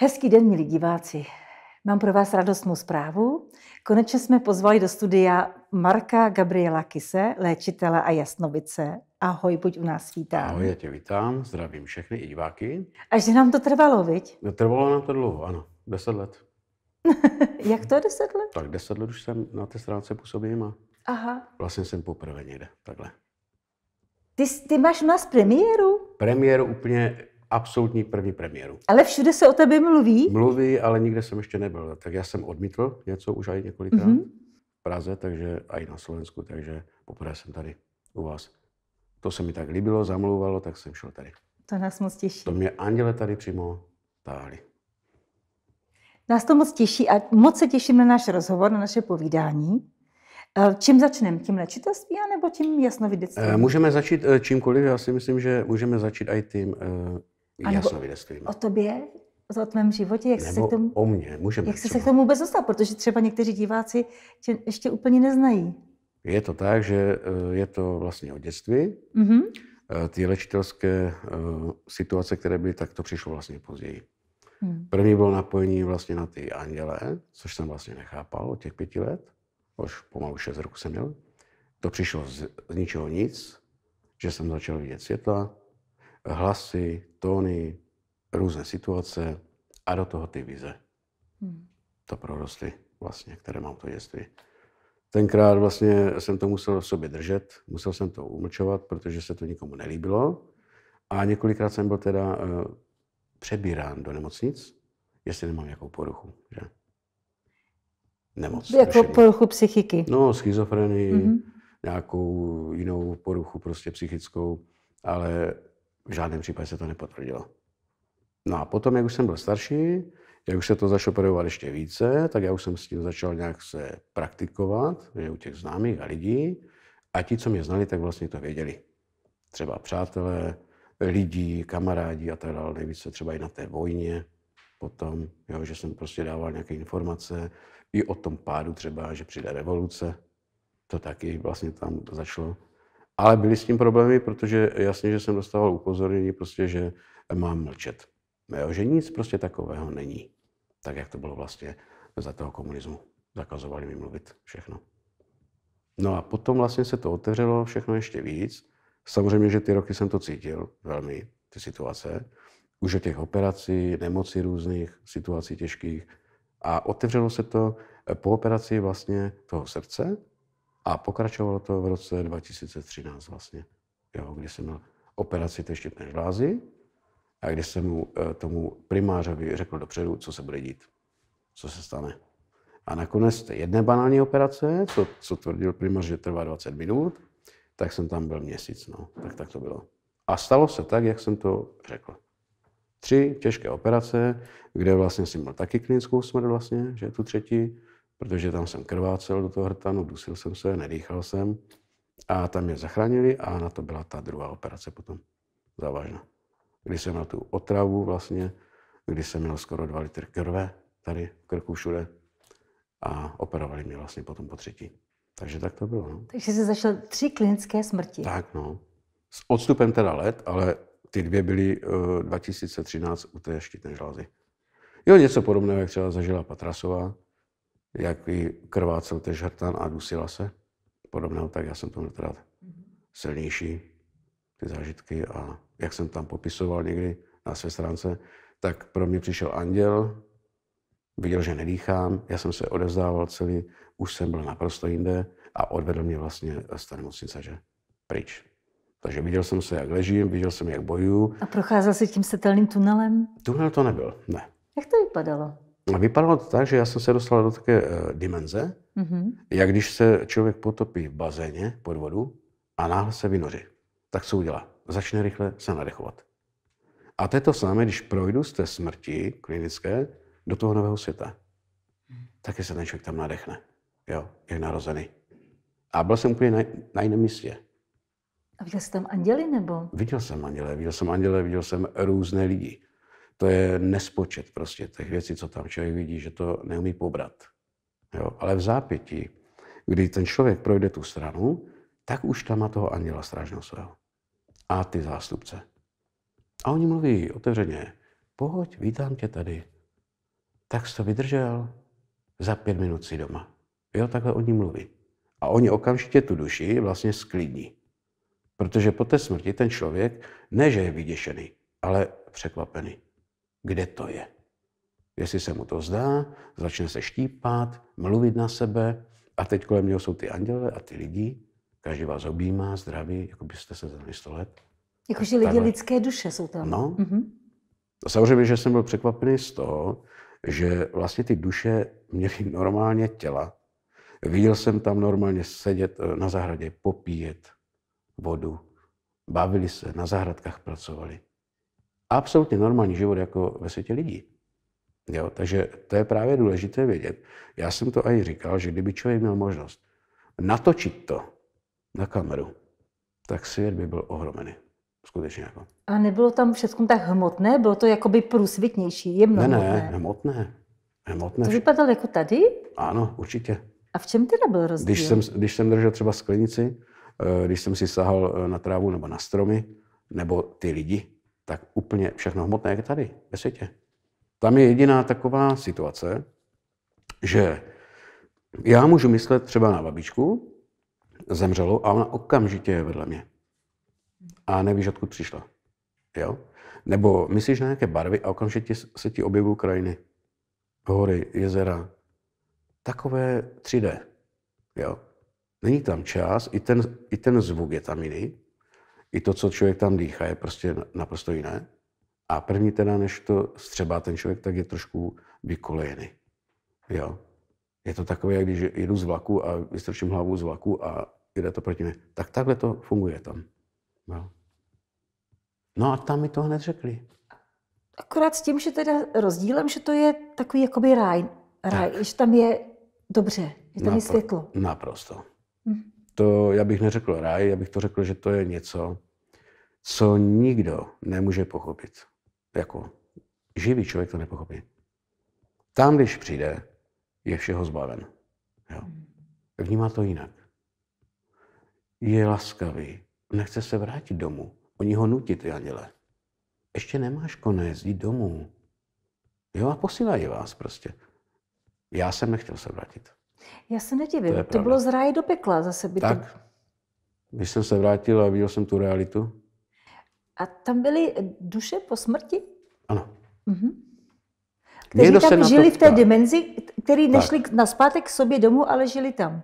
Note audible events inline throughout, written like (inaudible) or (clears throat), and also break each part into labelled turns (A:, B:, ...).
A: Hezký den, milí diváci. Mám pro vás radostnou zprávu. Konečně jsme pozvali do studia Marka Gabriela Kise, léčitele a jasnovice. Ahoj, buď u nás vítám. Ahoj, já
B: tě vítám, zdravím všechny i diváky.
A: Až nám to trvalo, viď?
B: No, trvalo nám to dlouho, ano, deset let.
A: (laughs) Jak to deset let?
B: Tak deset let už jsem na té stránce působím a Aha. vlastně jsem poprvé někde, takhle.
A: Ty, ty máš u nás premiéru?
B: Premiéru úplně absolutní první premiéru. Ale
A: všude se o tebe mluví?
B: Mluví, ale nikde jsem ještě nebyl. Tak já jsem odmítl něco už i několikrát mm-hmm. v Praze, takže i na Slovensku, takže poprvé jsem tady u vás. To se mi tak líbilo, zamlouvalo, tak jsem šel tady.
A: To nás moc těší.
B: To mě anděle tady přímo táhli.
A: Nás to moc těší a moc se těším na náš rozhovor, na naše povídání. E, čím začneme? Tím léčitelstvím nebo tím jasnovidectvím? E, můžeme
B: začít e, čímkoliv. Já si myslím, že můžeme začít i tím
A: a já sobě nestojím. O tobě? O tvém životě? Jak se k tomu, o
B: mně, můžeme. Jak jsi se k
A: tomu vůbec dostal? Protože třeba někteří diváci tě ještě úplně neznají.
B: Je to tak, že eh, je to vlastně od dětství. Mm-hmm. Ty lečitelské eh, situace, které byly, tak to přišlo vlastně později. Hmm. První bylo napojení vlastně na ty anděle, což jsem vlastně nechápal od těch pěti let. Už pomalu šest roku jsem měl. To přišlo z, z ničeho nic, že jsem začal vidět světla, hlasy, tóny, různé situace a do toho ty vize. Hmm. To prorostly vlastně, které mám to dětství. Tenkrát vlastně jsem to musel v sobě držet, musel jsem to umlčovat, protože se to nikomu nelíbilo. A několikrát jsem byl teda uh, přebírán do nemocnic, jestli nemám nějakou poruchu. Že? Nemoc. Jako dušení. poruchu
A: psychiky.
B: No, schizofrenii, mm-hmm. nějakou jinou poruchu prostě psychickou, ale v žádném případě se to nepotvrdilo. No a potom, jak už jsem byl starší, jak už se to začalo projevovat ještě více, tak já už jsem s tím začal nějak se praktikovat, u těch známých a lidí. A ti, co mě znali, tak vlastně to věděli. Třeba přátelé, lidi, kamarádi a tak dále, nejvíce třeba i na té vojně potom, jo, že jsem prostě dával nějaké informace i o tom pádu třeba, že přijde revoluce. To taky vlastně tam začalo ale byly s tím problémy, protože jasně, že jsem dostával upozornění, prostě, že mám mlčet. Jo, že nic prostě takového není. Tak jak to bylo vlastně za toho komunismu. Zakazovali mi mluvit všechno. No a potom vlastně se to otevřelo všechno ještě víc. Samozřejmě, že ty roky jsem to cítil velmi, ty situace. Už o těch operací, nemocí různých, situací těžkých. A otevřelo se to po operaci vlastně toho srdce, a pokračovalo to v roce 2013 vlastně, jo, kdy jsem měl operaci té štěpné žlázy a kdy jsem mu, eh, tomu primářovi řekl dopředu, co se bude dít, co se stane. A nakonec té jedné banální operace, co, co tvrdil primář, že trvá 20 minut, tak jsem tam byl měsíc, no. Tak, tak to bylo. A stalo se tak, jak jsem to řekl. Tři těžké operace, kde vlastně jsem měl taky klinickou smrt vlastně, že tu třetí, protože tam jsem krvácel do toho hrtanu, dusil jsem se, nedýchal jsem. A tam mě zachránili a na to byla ta druhá operace potom závažná. Když jsem na tu otravu vlastně, kdy jsem měl skoro dva litry krve tady v krku všude a operovali mě vlastně potom po třetí. Takže tak to bylo. No.
A: Takže jsi začal tři klinické smrti.
B: Tak no. S odstupem teda let, ale ty dvě byly uh, eh, 2013 u té štítné žlázy. Jo, něco podobného, jak třeba zažila Patrasová, jak i krvácel ten žrtan a dusila se. Podobného, tak já jsem to měl teda mhm. silnější, ty zážitky a jak jsem tam popisoval někdy na své stránce, tak pro mě přišel anděl, viděl, že nedýchám, já jsem se odevzdával celý, už jsem byl naprosto jinde a odvedl mě vlastně z té nemocnice, že pryč. Takže viděl jsem se, jak ležím, viděl jsem, jak bojuju.
A: A procházel si tím setelným tunelem?
B: Tunel to nebyl, ne.
A: Jak to vypadalo?
B: vypadalo to tak, že já jsem se dostal do také eh, dimenze, mm-hmm. jak když se člověk potopí v bazéně pod vodu a náhle se vynoří. Tak co udělá? Začne rychle se nadechovat. A to je to samé, když projdu z té smrti klinické do toho nového světa. Taky se ten člověk tam nadechne. Jo, je narozený. A byl jsem úplně na, na jiném místě.
A: A viděl jsi tam anděly nebo?
B: Viděl jsem anděle, viděl jsem anděle, viděl jsem různé lidi to je nespočet prostě těch věcí, co tam člověk vidí, že to neumí pobrat. Jo? Ale v zápěti, kdy ten člověk projde tu stranu, tak už tam má toho anděla strážného svého. A ty zástupce. A oni mluví otevřeně, pohoď, vítám tě tady. Tak jsi to vydržel, za pět minut si doma. Jo, takhle oni mluví. A oni okamžitě tu duši vlastně sklidní. Protože po té smrti ten člověk ne, že je vyděšený, ale překvapený kde to je. Jestli se mu to zdá, začne se štípat, mluvit na sebe a teď kolem něho jsou ty andělové a ty lidi. Každý vás objímá, zdraví, jako byste se znali sto let. Jakože lidi tato...
A: lidské duše jsou tam. No. Mm-hmm.
B: A samozřejmě, že jsem byl překvapený z toho, že vlastně ty duše měly normálně těla. Viděl jsem tam normálně sedět eh, na zahradě, popíjet vodu. Bavili se, na zahradkách pracovali absolutně normální život jako ve světě lidí. Jo, takže to je právě důležité vědět. Já jsem to i říkal, že kdyby člověk měl možnost natočit to na kameru, tak svět by byl ohromený. Skutečně jako.
A: A nebylo tam všechno tak hmotné? Bylo to jakoby průsvitnější, jemno Ne, ne,
B: hmotné. hmotné. To
A: vypadalo jako tady?
B: Ano, určitě.
A: A v čem teda byl rozdíl? Když jsem,
B: když jsem držel třeba sklenici, eh, když jsem si sahal eh, na trávu nebo na stromy, nebo ty lidi, tak úplně všechno hmotné je tady, ve světě. Tam je jediná taková situace, že já můžu myslet třeba na babičku, zemřelo, a ona okamžitě je vedle mě. A nevíš, odkud přišla. Jo? Nebo myslíš na nějaké barvy a okamžitě se ti objevují krajiny. Hory, jezera. Takové 3D. Jo? Není tam čas, i ten, i ten zvuk je tam jiný i to, co člověk tam dýchá, je prostě naprosto jiné. A první teda, než to střebá ten člověk, tak je trošku vykolejený. Jo? Je to takové, jak když jedu z vlaku a vystrčím hlavu z vlaku a jde to proti mě. Tak takhle to funguje tam. Jo? No a tam mi to hned řekli.
A: Akorát s tím, že teda rozdílem, že to je takový jakoby ráj, ráj tak. že tam je dobře, že tam Napr- je světlo.
B: Naprosto. Hm to, já bych neřekl ráj, já bych to řekl, že to je něco, co nikdo nemůže pochopit. Jako živý člověk to nepochopí. Tam, když přijde, je všeho zbaven. Jo. Vnímá to jinak. Je laskavý. Nechce se vrátit domů. Oni ho nutí, ty anděle. Ještě nemáš konec, jít domů. Jo, a posílají vás prostě. Já jsem nechtěl se vrátit.
A: Já se nedivím. To, to bylo z ráje do pekla zase. By tak.
B: To... Když jsem se vrátil a viděl jsem tu realitu.
A: A tam byly duše po smrti? Ano. Mhm. Kteří Někdo tam žili v té dimenzi, který nešli tak. na zpátek k sobě domů, ale žili tam.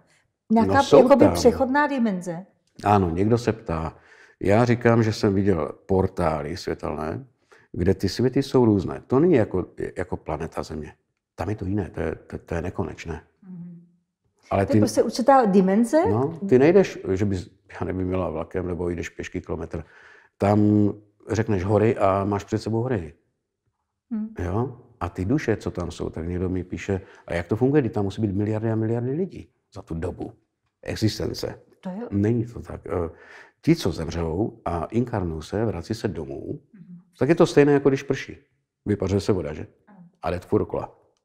A: Nějaká no, jakoby tam. přechodná dimenze.
B: Ano, někdo se ptá. Já říkám, že jsem viděl portály světelné, kde ty světy jsou různé. To není jako, jako planeta Země. Tam je to jiné, to je, to, to je nekonečné. Ale ty, to je prostě
A: určitá dimenze. No,
B: ty nejdeš, že bys, já nevím, měla vlakem nebo jdeš pěšky kilometr. Tam řekneš hory a máš před sebou hory. Hmm. Jo? A ty duše, co tam jsou, tak někdo mi píše, a jak to funguje, tam musí být miliardy a miliardy lidí za tu dobu existence. To je... Není to tak. Eh, ti, co zemřou a inkarnou se, vrací se domů, hmm tak je to stejné, jako když prší. Vypařuje se voda, že? A jde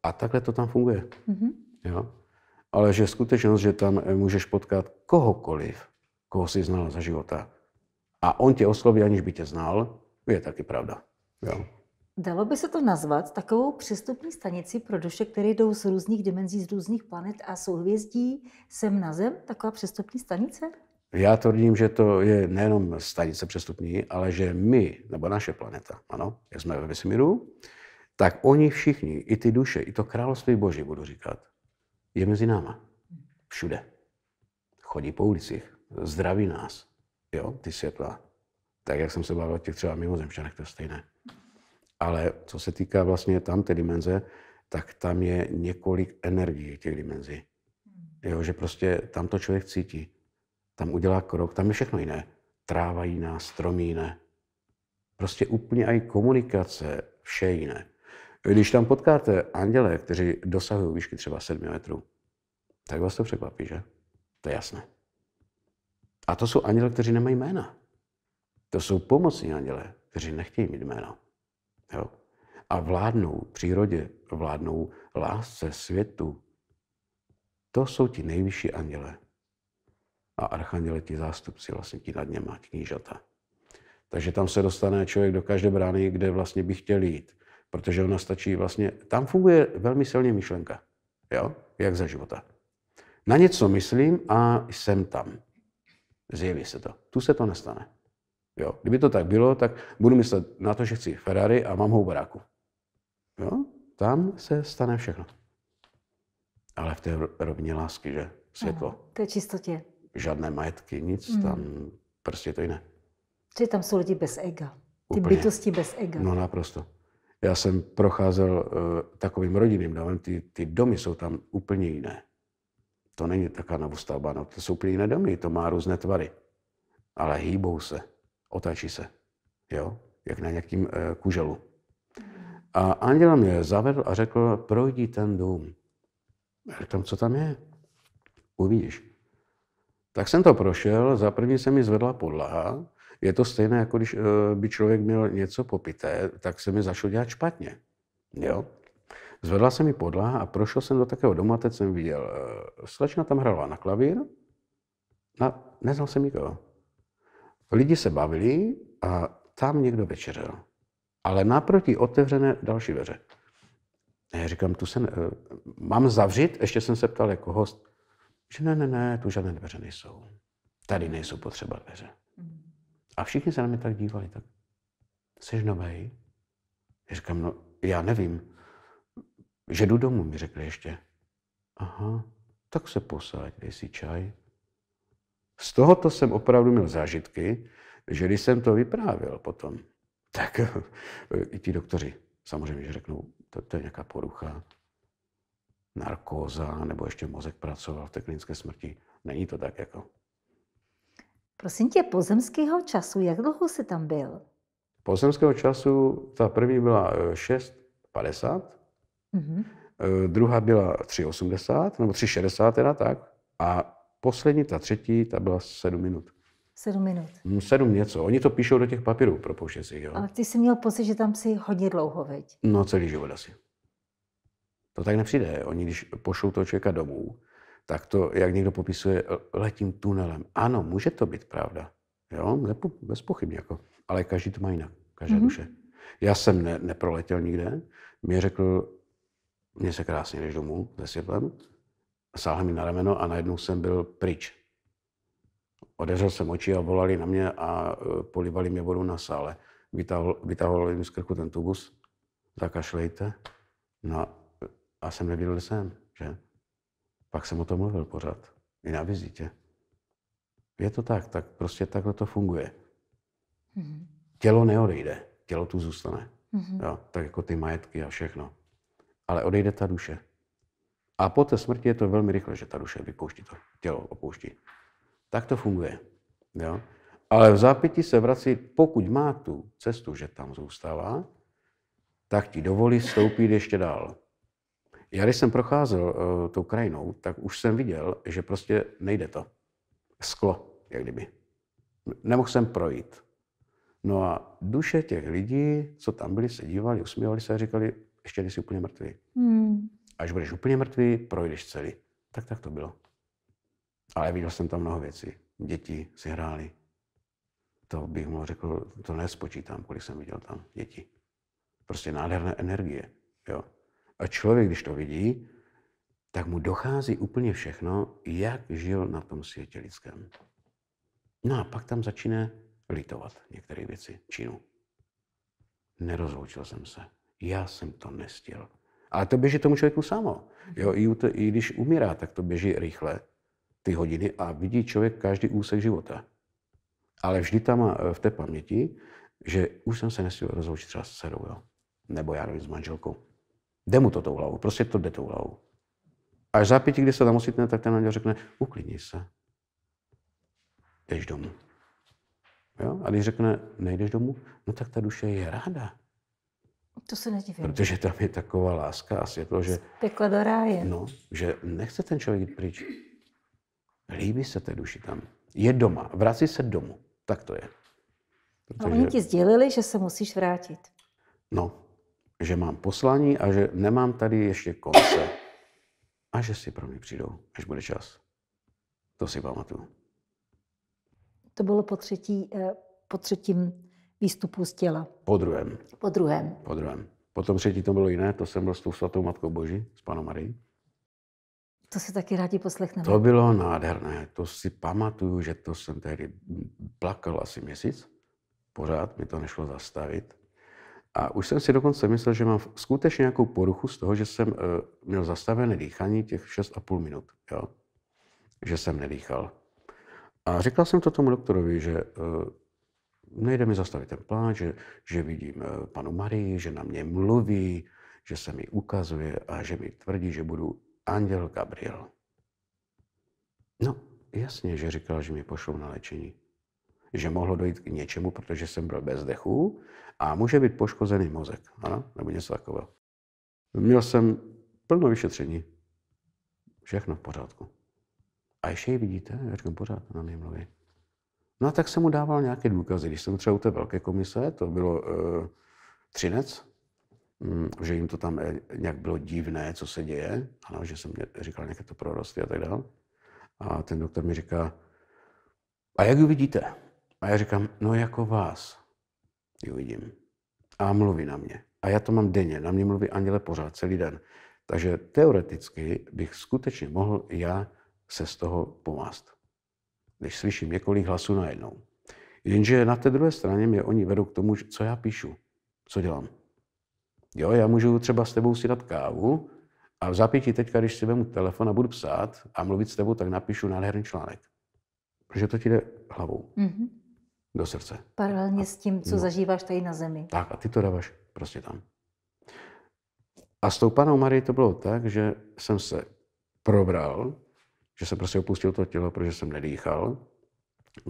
B: A takhle to tam funguje. hmm Jo? ale že skutečnost, že tam eh, můžeš potkat kohokoliv, koho jsi znal za života, a on tě osloví, aniž by tě znal, je taky pravda. Jo.
A: Dalo by se to nazvat takovou přestupní stanici pro duše, které jdou z různých dimenzí, z různých planet a souhvězdí sem na Zem? Taková přestupní stanice?
B: Já tvrdím, že to je nejenom stanice přestupní, ale že my, nebo naše planeta, ano, jak jsme ve vesmíru, tak oni všichni, i ty duše, i to království boží, budu říkat, je mezi náma. Všude. Chodí po ulicích, zdraví nás, jo, ty světla. Tak, jak jsem se bavil o těch třeba mimozemšťanech, to je stejné. Ale co se týká vlastně tam té dimenze, tak tam je několik energií těch dimenzí. Jo, že prostě tam to člověk cítí. Tam udělá krok, tam je všechno jiné. Tráva jiná, stromy jiné. Prostě úplně i komunikace, vše jiné. Když tam potkáte anděle, kteří dosahují výšky třeba 7 metrů, tak vás to překvapí, že? To je jasné. A to jsou anděle, kteří nemají jména. To jsou pomocní anděle, kteří nechtějí mít jména. Jo? A vládnou přírodě, vládnou lásce, světu. To jsou ti nejvyšší anděle. A archanděle ti zástupci, vlastně ti nad něma, knížata. Takže tam se dostane člověk do každé brány, kde vlastně by chtěl jít protože ona stačí vlastně, tam funguje velmi silně myšlenka, jo, jak za života. Na něco myslím a jsem tam. Zjeví se to. Tu se to nestane. Jo. Kdyby to tak bylo, tak budu myslet na to, že chci Ferrari a mám ho u baráku. Jo? Tam se stane všechno. Ale v té rovně lásky, že? Světlo. Aha,
A: to je čistotě.
B: Žádné majetky, nic, mm. tam prostě to jiné.
A: Čili tam jsou lidi bez ega. Ty Úplně. bytosti bez ega. No
B: naprosto. Já jsem procházel uh, takovým rodinným domem, ty, ty domy jsou tam úplně jiné. To není taká novostavba, no, to jsou úplně jiné domy, to má různé tvary. Ale hýbou se, otáčí se, jo, jak na nějakým uh, kuželu. A anděl mě zavedl a řekl, projdi ten dům. Řekl, co tam je? Uvidíš. Tak jsem to prošel, za první se mi zvedla podlaha, je to stejné, jako když eh, by člověk měl něco popité, tak se mi zašlo dělat špatně. Jo? Zvedla se mi podlaha a prošel jsem do takého doma, teď jsem viděl, eh, slečna tam hrála na klavír a neznal jsem nikoho. Lidi se bavili a tam někdo večeřel. Ale naproti otevřené další dveře. Já říkám, tu se ne, eh, mám zavřít? Ještě jsem se ptal jako host, že ne, ne, ne, tu žádné dveře nejsou. Tady nejsou potřeba dveře. A všichni se na mě tak dívali, tak jsi novej? Já říkám, no já nevím, že jdu domů, mi řekli ještě. Aha, tak se posaď, dej si čaj. Z tohoto jsem opravdu měl zážitky, že když jsem to vyprávěl potom, tak (laughs) i ti doktoři samozřejmě, že řeknou, to, to je nějaká porucha, narkóza, nebo ještě mozek pracoval v té klinické smrti. Není to tak jako.
A: Prosím tě, pozemského času, jak dlouho jsi tam byl?
B: Pozemského času ta první byla 6,50, eh, mm-hmm. Eh, druhá byla 3,80, nebo 3,60 teda tak, a poslední, ta třetí, ta byla 7 minut. 7 minut. 7 no, něco. Oni to píšou do těch papírů pro pouštěcích, jo. Ale
A: ty jsi měl pocit, že tam si hodně dlouho, veď?
B: No, celý život asi. To tak nepřijde. Oni, když pošlou toho člověka domů, tak to, jak někdo popisuje, letím tunelem. Ano, může to být pravda. Jo, bez pochyby, Jako. Ale každý to má jinak. Každá mm-hmm. duše. Já jsem ne, neproletěl nikde. Mě řekl, mě se krásně než domů se světlem. Sáhl mi na rameno a najednou jsem byl pryč. Odeřel jsem oči a volali na mě a e, polivali mě vodu na sále. Vytahovali vytahol mi z krku ten tubus. Zakašlejte. No a jsem nevěděl, kde jsem. Že? Pak jsem o tom mluvil pořád. I na Je to tak, tak prostě takhle to funguje. Mm-hmm. Tělo neodejde, tělo tu zůstane. Mm-hmm. Jo, tak jako ty majetky a všechno. Ale odejde ta duše. A po té smrti je to velmi rychle, že ta duše vypouští to tělo, opouští. Tak to funguje. Jo? Ale v zápěti se vrací, pokud má tu cestu, že tam zůstává, tak ti dovolí stoupit ještě dál. Já když jsem procházel uh, tou krajinou, tak už jsem viděl, že prostě nejde to. Sklo, jak kdyby. Nemohl jsem projít. No a duše těch lidí, co tam byli, se dívali, usmívali se a říkali, ještě jsi úplně mrtvý. Hmm. Až budeš úplně mrtvý, projdeš celý. Tak tak to bylo. Ale viděl jsem tam mnoho věcí. Děti si hráli. To bych mu řekl, to nespočítám, kolik jsem viděl tam děti. Prostě nádherné energie. Jo. A člověk, když to vidí, tak mu dochází úplně všechno, jak žil na tom světě lidském. No a pak tam začíná litovat některé věci, činu. Nerozloučil jsem se. Já jsem to nestěl. Ale to běží tomu člověku samo. Jo, i, to, I když umírá, tak to běží rychle, ty hodiny, a vidí člověk každý úsek života. Ale vždy tam má eh, v té paměti, že už jsem se nestěl rozloučit třeba s dcerou, jo? nebo já nevím, s manželkou. Jde mu to tou hlavou, prostě to jde tou hlavou. Až za pěti, kdy se tam osítne, tak ten anděl řekne, uklidni se. Jdeš domů. Jo? A když řekne, nejdeš domů, no tak ta duše je ráda. To se nedivím. Protože tam je taková láska a světlo, že...
A: Pekla do ráje.
B: No, že nechce ten člověk jít pryč. Líbí se té duši tam. Je doma, vrací se domů. Tak to je.
A: Protože... A oni ti sdělili, že se musíš vrátit.
B: No, že mám poslání a že nemám tady ještě konce. A že si pro mě přijdou, až bude čas. To si pamatuju.
A: To bylo po, třetí, eh, po třetím výstupu z těla. Po druhém. Po druhém.
B: Po druhém. Po tom třetí to bylo jiné, to jsem byl s tou svatou matkou boží, s panou Marií.
A: To si taky rádi poslechneme. To bylo
B: nádherné. To si pamatuju, že to jsem tehdy plakal asi měsíc. Pořád mi to nešlo zastavit. A už jsem si dokonce myslel, že mám skutečně nějakou poruchu z toho, že jsem eh, měl zastavené dýchání těch 6,5 minut. Jo? Že jsem nedýchal. A říkal jsem to tomu doktorovi, že eh, nejde mi zastavit ten plán, že, že vidím eh, panu Marii, že na mě mluví, že se mi ukazuje a že mi tvrdí, že budu anděl Gabriel. No, jasně, že říkal, že mi pošlou na léčení že mohlo dojít k něčemu, protože jsem byl bez dechu a může být poškozený mozek, ano? nebo něco takového. Měl jsem plno vyšetření. Všechno v pořádku. A ještě ji vidíte? Já říkám, pořád na mě mluví. No a tak jsem mu dával nějaké důkazy. Když jsem třeba u té velké komise, to bylo e, Třinec, mm, že jim to tam eh, nějak bylo divné, co se děje, ano, že jsem říkal nějaké to prorosty a tak dále. A ten doktor mi říká, a jak ji vidíte? A já říkám, no jako vás, ji vidím. A mluví na mě. A já to mám denně, na mě mluví anděle pořád, celý den. Takže teoreticky bych skutečně mohl já se z toho pomást, když slyším několik hlasů najednou. Jenže na té druhé straně mě oni vedou k tomu, co já píšu, co dělám. Jo, já můžu třeba s tebou si dát kávu a v zapětí teďka, když si vemu telefon a budu psát a mluvit s tebou, tak napíšu nádherný článek. Protože to ti jde hlavou. Mm-hmm do srdce.
A: Paralelně s tím, co no. zažíváš tady na zemi.
B: Tak a ty to dáváš prostě tam. A s tou panou Marii to bylo tak, že jsem se probral, že jsem prostě opustil to tělo, protože jsem nedýchal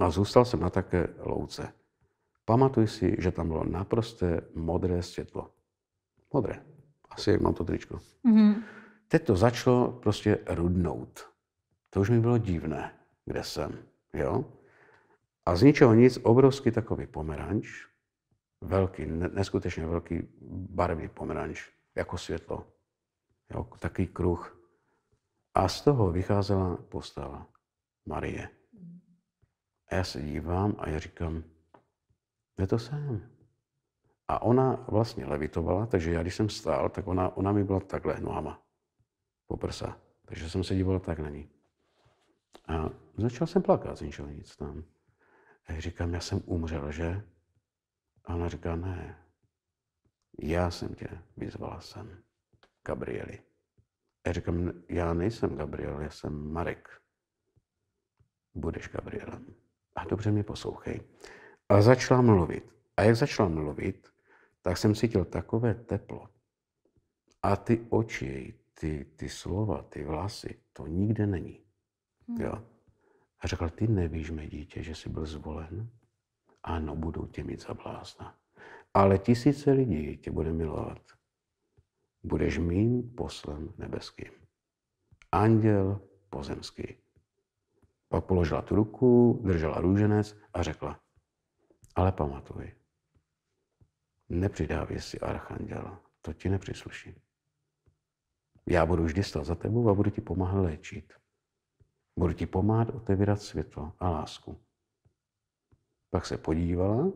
B: a zůstal jsem na také louce. Pamatuj si, že tam bylo naprosté modré světlo. Modré. Asi jak mám to tričko. Mm-hmm. Teď to začalo prostě rudnout. To už mi bylo divné, kde jsem. Jo? A z ničeho nic obrovský takový pomeranč, velký, neskutečně velký barvný pomeranč, jako světlo. Jo, takový kruh. A z toho vycházela postava Marie. A já se dívám a já říkám, je to sám. A ona vlastně levitovala, takže já když jsem stál, tak ona, ona mi byla takhle nohama po prsa. Takže jsem se díval tak na ní. A začal jsem plakat z ničeho nic tam. A já říkám, já jsem umřel, že? A ona říká, ne, já jsem tě vyzvala sem, Gabrieli. A já říkám, já nejsem Gabriel, já jsem Marek. Budeš Gabrielem. A dobře mi poslouchej. A začala mluvit. A jak začala mluvit, tak jsem cítil takové teplo. A ty oči, ty, ty slova, ty vlasy, to nikde není. Hmm. Jo? A řekl, ty nevíš, mé dítě, že jsi byl zvolen? Ano, budou tě mít za blázna. Ale tisíce lidí tě bude milovat. Budeš mým poslem nebeským. Anděl pozemský. Pak položila tu ruku, držela růženec a řekla, ale pamatuj, nepřidávej si archanděl, to ti nepřisluší. Já budu vždy stát za tebou a budu ti pomáhat léčit. Budu ti pomáhat otevírat světlo a lásku. Pak se podívala.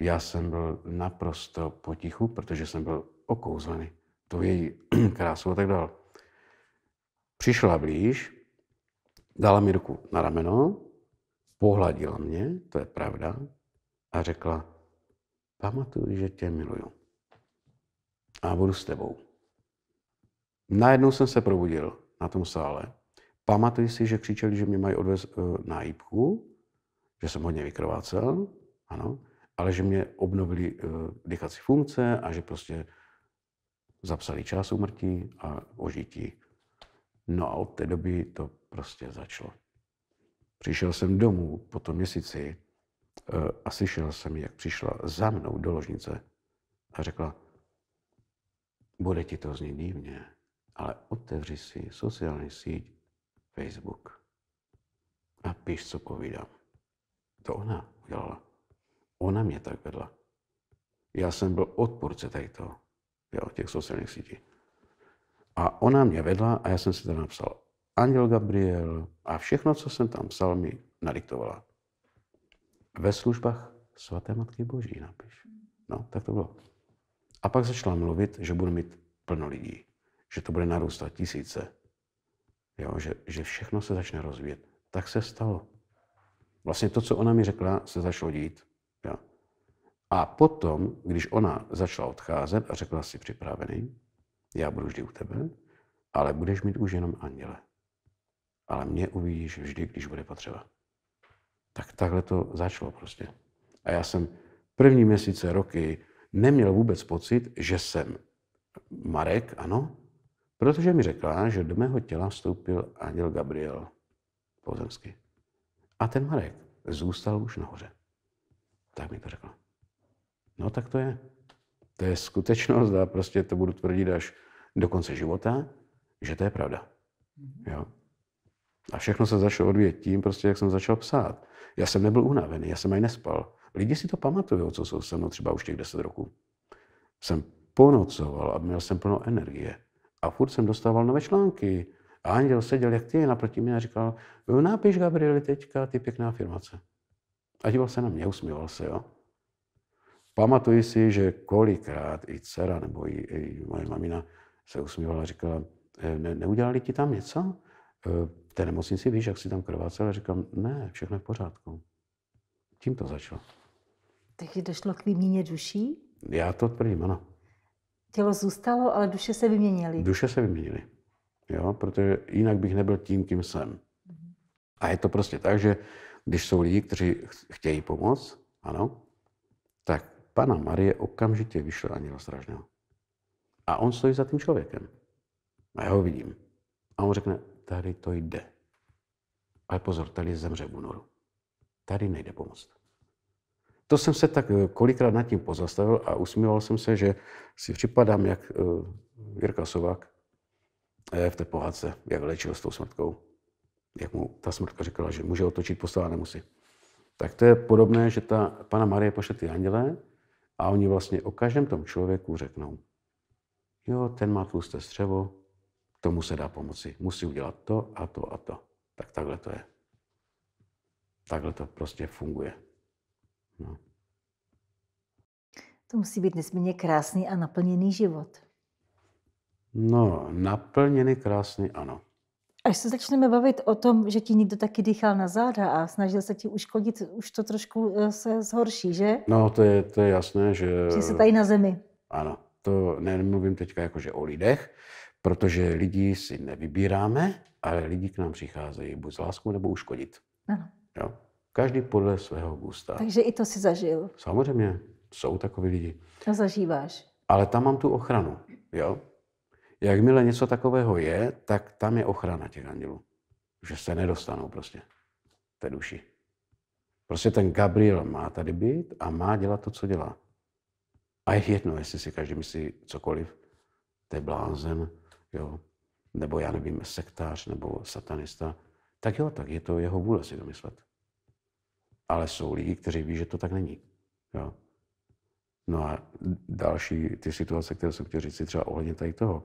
B: Já jsem byl naprosto potichu, protože jsem byl okouzlený To její (clears throat) krásu a tak dále. Přišla blíž, dala mi ruku na rameno, pohladila mě, to je pravda, a řekla, pamatuju, že tě miluju a budu s tebou. Najednou jsem se probudil na tom sále Pamatuji si, že křičeli, že mě mají odvez eh, na jípku, že jsem hodně vykrvácel, ano, ale že mě obnovili eh, dýchací funkce a že prostě zapsali čas umrtí a ožití. No a od té doby to prostě začalo. Přišel jsem domů po tom měsíci eh, a slyšel jsem, jak přišla za mnou do ložnice a řekla, bude ti to znít divně, ale otevři si sociální síť Facebook. A píš, co povídám. To ona udělala. Ona mě tak vedla. Já jsem byl odpůrce tady toho, jo, těch sociálních sítí. A ona mě vedla a já jsem si tam napsal Anděl Gabriel a všechno, co jsem tam psal, mi nadiktovala. Ve službách svaté Matky Boží napiš. No, tak to bylo. A pak začala mluvit, že budu mít plno lidí, že to bude narůstat tisíce, jo, že, že všechno se začne rozvíjet. Tak se stalo. Vlastně to, co ona mi řekla, se začalo dít. Jo. A potom, když ona začala odcházet a řekla si připravený, já budu vždy u tebe, ale budeš mít už jenom anděle. Ale mě uvidíš vždy, když bude potřeba. Tak takhle to začalo prostě. A já jsem první měsíce, roky neměl vůbec pocit, že jsem Marek, ano, Protože mi řekla, že do mého těla vstoupil anděl Gabriel pozemsky. A ten Marek zůstal už nahoře. Tak mi to řekla. No tak to je. To je skutečnost a prostě to budu tvrdit až do konce života, že to je pravda. Mhm. Jo? A všechno se začalo odvíjet tím, prostě, jak jsem začal psát. Já jsem nebyl unavený, já jsem ani nespal. Lidi si to pamatují, co jsou se mnou třeba už těch 10 roků. Jsem ponocoval a měl jsem plno energie. A furt jsem dostával nové články. A Anděl seděl jak ty naproti mě a říkal, napiš Gabrieli teďka ty pěkná afirmace. A díval se na mě, usmíval se, jo. Pamatuji si, že kolikrát i dcera nebo i, i moje mamina se usmívala a říkala, e, ne, neudělali ti tam něco? E, v té nemocnici víš, jak si tam krvácel? A říkám, ne, všechno je v pořádku. Tím to začalo.
A: Takže došlo k výměně duší?
B: Já to tvrdím, ano.
A: Tělo zůstalo, ale duše se vyměnily.
B: Duše se vyměnily, jo, protože jinak bych nebyl tím, kým jsem. Mhm. A je to prostě tak, že když jsou lidi, kteří chtějí pomoct, ano, tak pana Marie okamžitě vyšle Anděla Stražného. A on stojí za tím člověkem. A já ho vidím. A on řekne, tady to jde. Ale pozor, tady zemře v únoru. Tady nejde pomoct. To jsem se tak eh, kolikrát nad tím pozastavil a usmíval jsem se, že si připadám jak eh, Jirka Sovák v té pohádce, jak léčil s tou smrtkou. Jak mu ta smrtka říkala, že může otočit postava, nemusí. Tak to je podobné, že ta pana Marie pošle ty andělé a oni vlastně o každém tom člověku řeknou, jo, ten má tlusté střevo, tomu se dá pomoci. Musí udělat to a to a to. Tak takhle to je. Takhle to prostě funguje. No.
A: To musí být nesmírně krásný a naplněný život.
B: No, naplněný, krásný, ano.
A: Až se začneme bavit o tom, že ti někdo taky dýchal na záda a snažil se ti uškodit, už to trošku eh, se zhorší, že?
B: No, to je, to je jasné, že... Že se tady na zemi. Ano, to nemluvím teďka jakože o lidech, protože lidi si nevybíráme, ale lidi k nám přicházejí buď s láskou nebo uškodit. Ano. Jo? Každý podle svého gusta. Takže
A: i to si zažil.
B: Samozřejmě, jsou takový lidi.
A: A zažíváš.
B: Ale tam mám tu ochranu, jo? Jakmile něco takového je, tak tam je ochrana těch andělů. Že se nedostanou prostě té duši. Prostě ten Gabriel má tady být a má dělat to, co dělá. A je jedno, jestli si každý myslí cokoliv, to je blázen, jo, nebo já nevím, sektář, nebo satanista, tak jo, tak je to jeho vůle si domyslet. Ale jsou lidi, kteří ví, že to tak není. Jo. No a další ty situace, které jsem chtěl říct, třeba ohledně tady toho.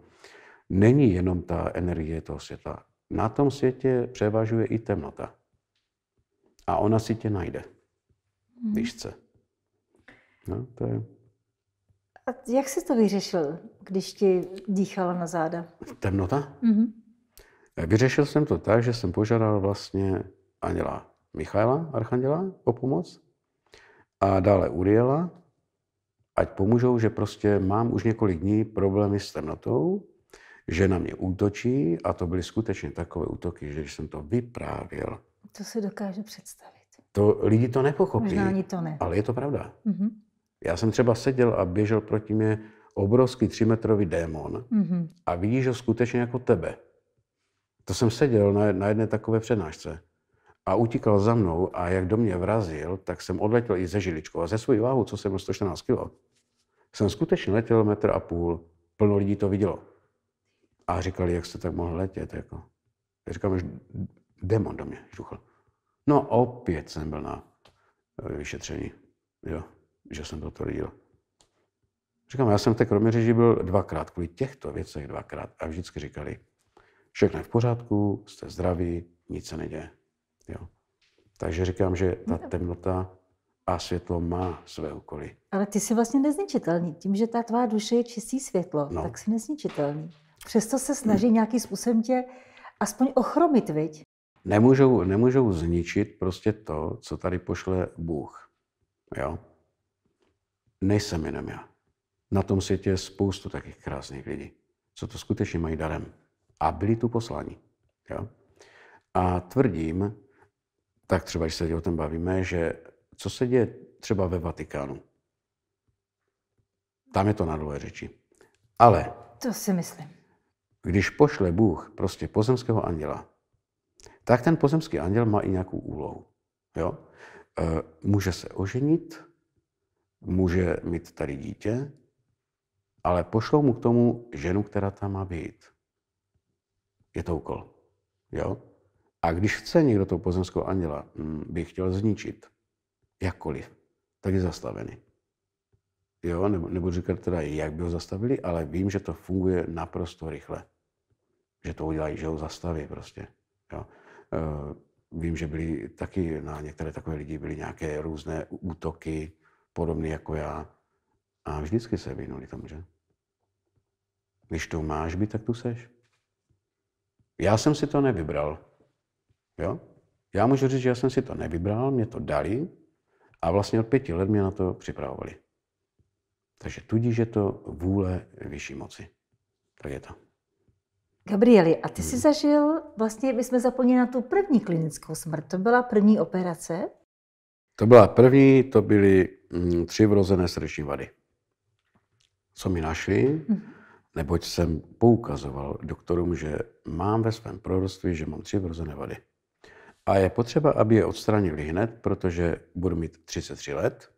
B: Není jenom ta energie toho světla. Na tom světě převažuje i temnota. A ona si tě najde, hmm. když chce. No, to je...
A: A jak jsi to vyřešil, když ti dýchala na záda? Temnota? Mm-hmm.
B: Vyřešil jsem to tak, že jsem požádal vlastně anděla Michaela Archanděla o pomoc a dále Uriela, ať pomůžou, že prostě mám už několik dní problémy s temnotou, že na mě útočí a to byly skutečně takové útoky, že když jsem to vyprávěl.
A: To si dokážu představit.
B: To lidi to nepochopí. Možná ani to ne. Ale je to pravda. Mm-hmm. Já jsem třeba seděl a běžel proti mě obrovský třímetrový démon mm-hmm. a vidíš ho skutečně jako tebe. To jsem seděl na jedné takové přednášce a utíkal za mnou a jak do mě vrazil, tak jsem odletěl i ze žiličkou a ze svojí váhu, co jsem 114 kg, jsem skutečně letěl metr a půl, plno lidí to vidělo. A říkali, jak jste tak mohl letět, jako. Já říkám, že demon do mě žuchl. No opět jsem byl na eh, vyšetření, jo, že jsem to tvrdil. Říkám, já jsem v té kroměřeži byl dvakrát, kvůli těchto věcech dvakrát a vždycky říkali, všechno je v pořádku, jste zdraví, nic se neděje. Jo. Takže říkám, že ta temnota a světlo má své úkoly.
A: Ale ty jsi vlastně nezničitelný. Tím, že ta tvá duše je čistý světlo, no. tak jsi nezničitelný. Přesto se snaží hmm. nějakým způsobem tě aspoň ochromit, viď?
B: Nemůžou, nemůžou zničit prostě to, co tady pošle Bůh. Jo? Nejsem jenom já. Na tom světě je spoustu takých krásných lidí, co to skutečně mají darem. A byli tu poslání. Jo? A tvrdím, tak třeba, když se o tom bavíme, že co se děje třeba ve Vatikánu. Tam je to na dlouhé řeči. Ale...
A: To si myslím.
B: Když pošle Bůh prostě pozemského anděla, tak ten pozemský anděl má i nějakou úlohu. Jo? E, může se oženit, může mít tady dítě, ale pošlou mu k tomu ženu, která tam má být. Je to úkol. Jo? A když chce někdo toho pozemského anděla, mm, by chtěl zničit, jakkoliv, tak je zastavený. Jo, nebo, nebo říkat teda, jak by ho zastavili, ale vím, že to funguje naprosto rychle. Že to udělají, že ho zastaví prostě. Jo. Eh, vím, že byly taky na některé takové lidi byly nějaké různé útoky, podobné jako já. A vždycky se vyhnuli tomu, že? Když to máš být, tak tu seš. Já jsem si to nevybral. Jo? Já můžu říct, že já jsem si to nevybral, mě to dali a vlastně od pěti let mě na to připravovali. Takže tudíž je to vůle vyšší moci. Tak je to.
A: Gabrieli, a ty jsi hmm. zažil, vlastně my jsme zapomněli na tu první klinickou smrt. To byla první operace?
B: To byla první, to byly mm, tři vrozené srdeční vady. Co mi našli, hmm. neboť jsem poukazoval doktorům, že mám ve svém proroctví, že mám tři vrozené vady. A je potřeba, aby je odstranili hned, protože budu mít 33 let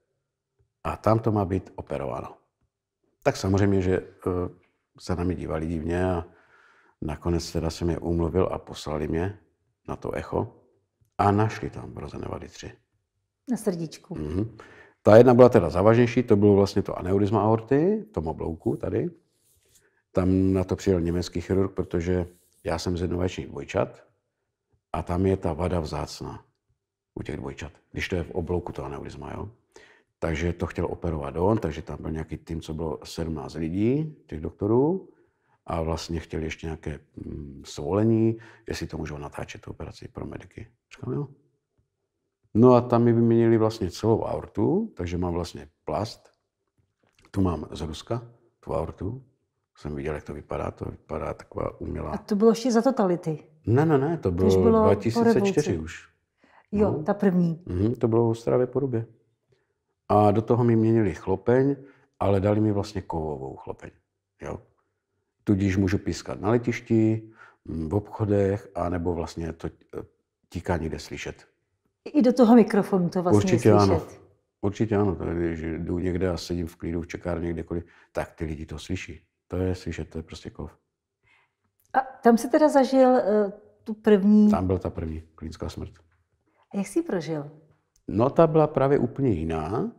B: a tam to má být operováno. Tak samozřejmě, že eh, se na mě dívali divně a nakonec teda jsem je umluvil a poslali mě na to echo a našli tam vrozené vady tři.
A: Na srdíčku. Mm-hmm.
B: Ta jedna byla teda závažnější, to bylo vlastně to aneurysma aorty, to oblouku tady. Tam na to přijel německý chirurg, protože já jsem z jednovačních dvojčat, a tam je ta vada vzácná u těch dvojčat, když to je v oblouku to aneurisma, jo. Takže to chtěl operovat on, takže tam byl nějaký tým, co bylo 17 lidí, těch doktorů, a vlastně chtěli ještě nějaké mm, svolení, jestli to můžou natáčet tu operaci pro mediky. Říkám, jo. No a tam mi vyměnili vlastně celou aortu, takže mám vlastně plast. Tu mám z Ruska, tu aortu. Jsem viděl, jak to vypadá, to vypadá taková umělá. A
A: to bylo ještě za totality.
B: Ne, ne, ne, to bylo, bylo 2004 už.
A: Jo, no. ta první.
B: Mhm, to bylo v Ostravě porubě. A do toho mi měnili chlopeň, ale dali mi vlastně kovovou chlopeň. Jo? Tudíž můžu pískat na letišti, mm, v obchodech, anebo vlastně to eh, tíká někde slyšet.
A: I do toho mikrofonu to vlastně Určitě slyšet. Ano.
B: Určitě ano. Tak když jdu někde a sedím v klidu v čekárně kdekoliv, tak ty lidi to slyší. To je slyšet, to je prostě kov.
A: A tam se teda zažil uh, tu první...
B: Tam byla ta první klinická smrt.
A: A jak jsi ji prožil?
B: No ta byla právě úplně jiná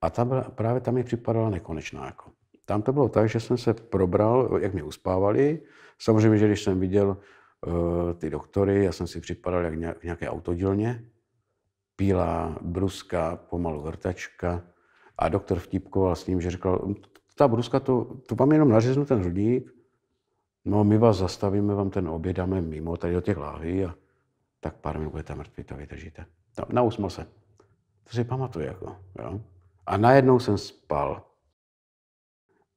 B: a ta byla, právě tam mi připadala nekonečná. Jako. Tam to bylo tak, že jsem se probral, jak mě uspávali. Samozřejmě, že když jsem viděl uh, ty doktory, já jsem si připadal jak v nějaké autodílně. Pílá, bruska, pomalu vrtačka. A doktor vtipkoval s ním, že řekl, ta bruska, to, to mám jenom nařeznu ten hrudník, No my vás zastavíme, vám ten oběd dáme mimo tady do těch láhví a tak pár minut budete mrtví, to vydržíte. No, usmo se. To si pamatuju, jako, jo. A najednou jsem spal.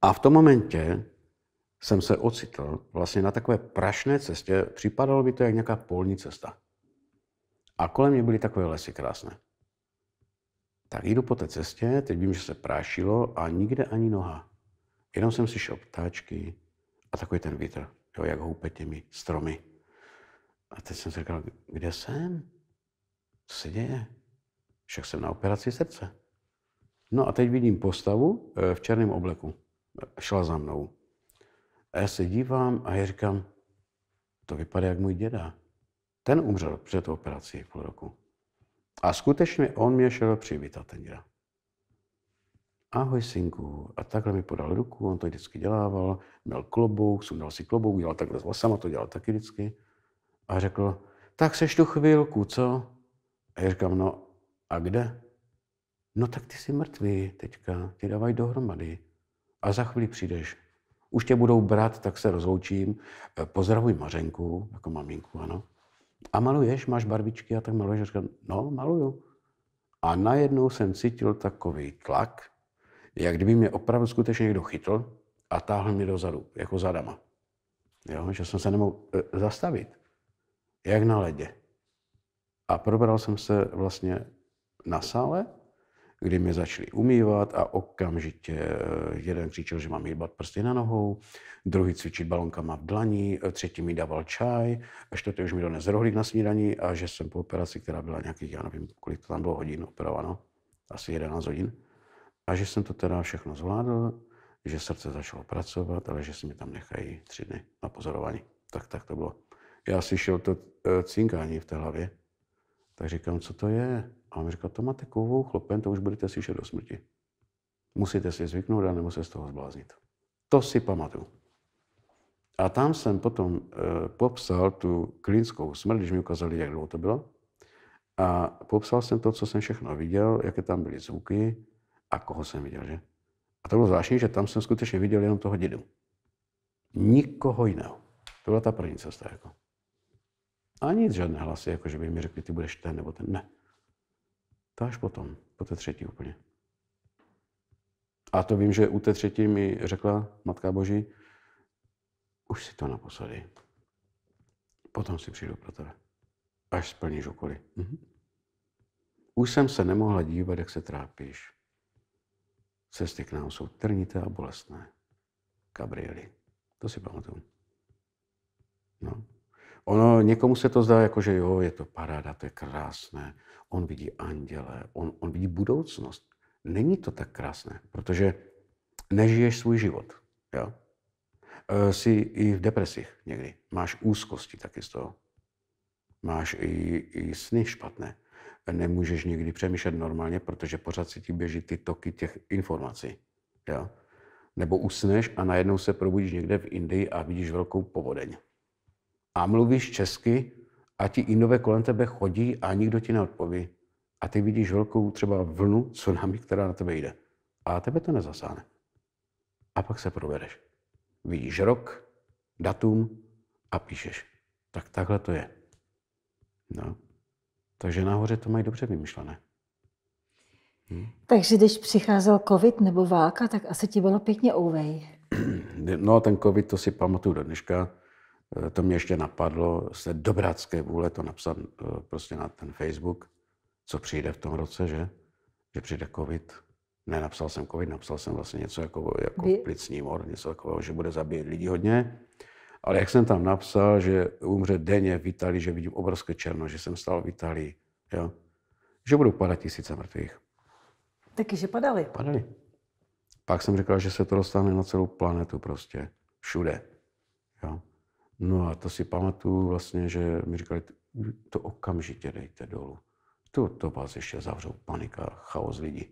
B: A v tom momentě jsem se ocitl vlastně na takové prašné cestě, připadalo by to jak nějaká polní cesta. A kolem mě byly takové lesy krásné. Tak jdu po té cestě, teď vím, že se prášilo a nikde ani noha. Jenom jsem si šel ptáčky, a takový ten vítr, jo, jak houpe těmi stromy. A teď jsem si říkal, kde jsem? Co se děje? Však jsem na operaci srdce. No a teď vidím postavu eh, v černém obleku. Šla za mnou. A já se dívám a já říkám, to vypadá jak můj děda. Ten umřel před operací půl roku. A skutečně on mě šel přivítat ten děda ahoj synku. A takhle mi podal ruku, on to vždycky dělával, měl klobouk, sundal si klobouk, dělal takhle s vlasama, to dělal taky vždycky. A řekl, tak seš tu chvilku, co? A já říkám, no a kde? No tak ty jsi mrtvý teďka, ty dávají dohromady. A za chvíli přijdeš. Už tě budou brát, tak se rozloučím. Eh, pozdravuj Mařenku, jako maminku, ano. A maluješ, máš barvičky a tak maluješ. A říkám, no, maluju. A najednou jsem cítil takový tlak, jak kdyby mě opravdu skutečně někdo chytl a táhl mě dozadu, jako zadama. Jo? Že jsem se nemohl eh, zastavit, jak na ledě. A probral jsem se vlastně na sále, kdy mě začali umývat a okamžitě eh, jeden křičel, že mám jíbat prsty na nohou, druhý cvičit balonkama v dlaní, eh, třetí mi dával čaj, a čtvrtý už mi dones rohlík na snídaní a že jsem po operaci, která byla nějakých, já nevím, kolik to tam bylo hodin operováno, asi 11 hodin, a že jsem to teda všechno zvládl, že srdce začalo pracovat, ale že si mi tam nechají tři dny na pozorování. Tak, tak to bylo. Já slyšel to eh, cinkání v té hlavě, tak říkám, co to je? A on mi říkal, to máte kovou chlopen, to už budete slyšet do smrti. Musíte si zvyknout a nebo se z toho zbláznit. To si pamatuju. A tam jsem potom e, popsal tu klinickou smrt, když mi ukázali, jak dlouho to bylo. A popsal jsem to, co jsem všechno viděl, jaké tam byly zvuky, a koho jsem viděl, že? A to bylo zvláštní, že tam jsem skutečně viděl jenom toho dědu. Nikoho jiného. To byla ta první cesta. Jako. A nic, žádné hlasy, jako že by mi řekli, ty budeš ten nebo ten. Ne. To až potom, po té třetí úplně. A to vím, že u té třetí mi řekla Matka Boží, už si to naposledy. Potom si přijdu pro tebe. Až splníš úkoly. Mhm. Už jsem se nemohla dívat, jak se trápíš. Cesty k nám jsou trnité a bolestné. Gabrieli. To si pamatuju. No. Ono, někomu se to zdá jako, že jo, je to paráda, to je krásné. On vidí anděle, on, on vidí budoucnost. Není to tak krásné, protože nežiješ svůj život. Jo? E, jsi i v depresích někdy. Máš úzkosti taky z toho. Máš i, i sny špatné nemůžeš nikdy přemýšlet normálně, protože pořád si ti běží ty toky těch informací. Jo? Nebo usneš a najednou se probudíš někde v Indii a vidíš velkou povodeň. A mluvíš česky a ti Indové kolem tebe chodí a nikdo ti neodpoví. A ty vidíš velkou třeba vlnu tsunami, která na tebe jde. A tebe to nezasáhne. A pak se provedeš. Vidíš rok, datum a píšeš. Tak takhle to je. No. Takže nahoře to mají dobře vymyšlené.
A: Hm? Takže když přicházel covid nebo válka, tak asi ti bylo pěkně ouvej.
B: (clears throat) No, ten covid to si pamatuju do dneška. Eh, to mě ještě napadlo z té dobrácké vůle to napsat eh, prostě na ten Facebook, co přijde v tom roce, že? Že přijde covid. Nenapsal jsem covid, napsal jsem vlastně něco jako, jako plicní mor, něco takového, že bude zabíjet lidi hodně. Ale jak jsem tam napsal, že umře denně v Itálii, že vidím obrovské černo, že jsem stál v Itálii, jo? že budou padat tisíce mrtvých.
A: Taky, že padali. Padali.
B: Pak jsem říkal, že se to dostane na celou planetu prostě. Všude. Jo? No a to si pamatuju vlastně, že mi říkali, to okamžitě dejte dolů. To, to vás ještě zavřou panika, chaos lidí.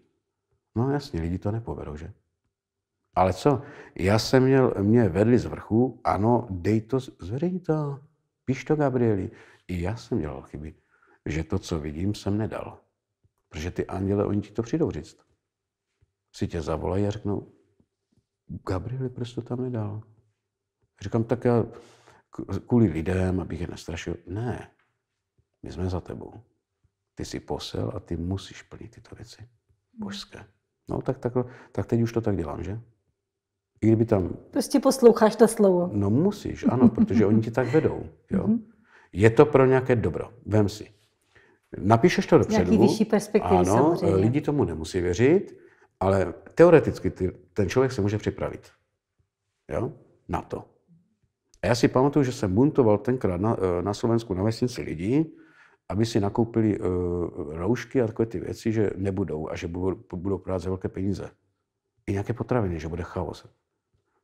B: No jasně, lidi to nepovedou, že? Ale co? Já jsem měl, mě vedli z vrchu, ano, dej to, zveřejni to, píš to, Gabrieli. I já jsem dělal chyby, že to, co vidím, jsem nedal. Protože ty anděle, oni ti to přijdou říct. Si tě zavolají a řeknou, Gabrieli, proč to tam nedal? Říkám, tak já kvůli lidem, abych je nestrašil. Ne, my jsme za tebou. Ty jsi posel a ty musíš plnit tyto věci božské. No tak, tak, tak teď už to tak dělám, že? I kdyby tam...
A: Prostě posloucháš to slovo.
B: No musíš, ano, protože oni ti tak vedou. Jo? Mhm. Je to pro nějaké dobro, vem si. Napíšeš to dopředu. Nějaký vyšší perspektivy ano, samozřejmě. lidi tomu nemusí věřit, ale teoreticky ty, ten člověk se může připravit. Jo? Na to. A já si pamatuju, že jsem buntoval tenkrát na, eh, na Slovensku na vesnici lidí, aby si nakoupili uh, roušky a takové ty věci, že nebudou a že budou, budou prát za velké peníze. I nějaké potraviny, že bude chaos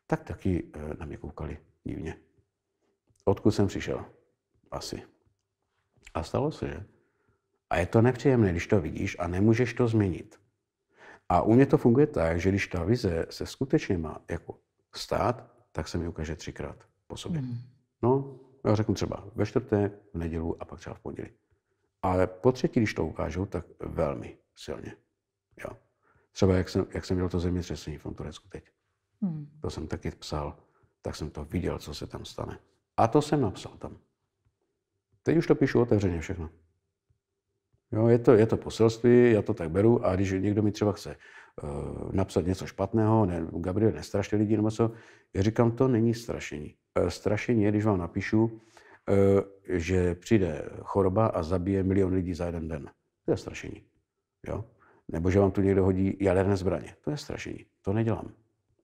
B: tak taky eh, na mě koukali divně. Odkud jsem přišel? Asi. A stalo se, že? A je to nepříjemné, když to vidíš a nemůžeš to změnit. A u mě to funguje tak, že když ta vize se skutečně má jako stát, tak se mi ukáže třikrát po sobě. Mm. No, já řeknu třeba ve čtvrté, v nedělu a pak třeba v pondělí. Ale po třetí, když to ukážou, tak velmi silně. Jo. Třeba jak jsem, jak jsem měl to zemětřesení v tom Turecku teď. Hmm. To jsem taky psal, tak jsem to viděl, co se tam stane. A to jsem napsal tam. Teď už to píšu otevřeně všechno. Jo, je, to, je to poselství, já to tak beru a když někdo mi třeba chce uh, napsat něco špatného, ne, Gabriel, nestrašte lidi nebo co, já říkám, to není strašení. Uh, strašení je, když vám napíšu, uh, že přijde choroba a zabije milion lidí za jeden den. To je strašení. Jo? Nebo že vám tu někdo hodí jaderné zbraně. To je strašení. To nedělám.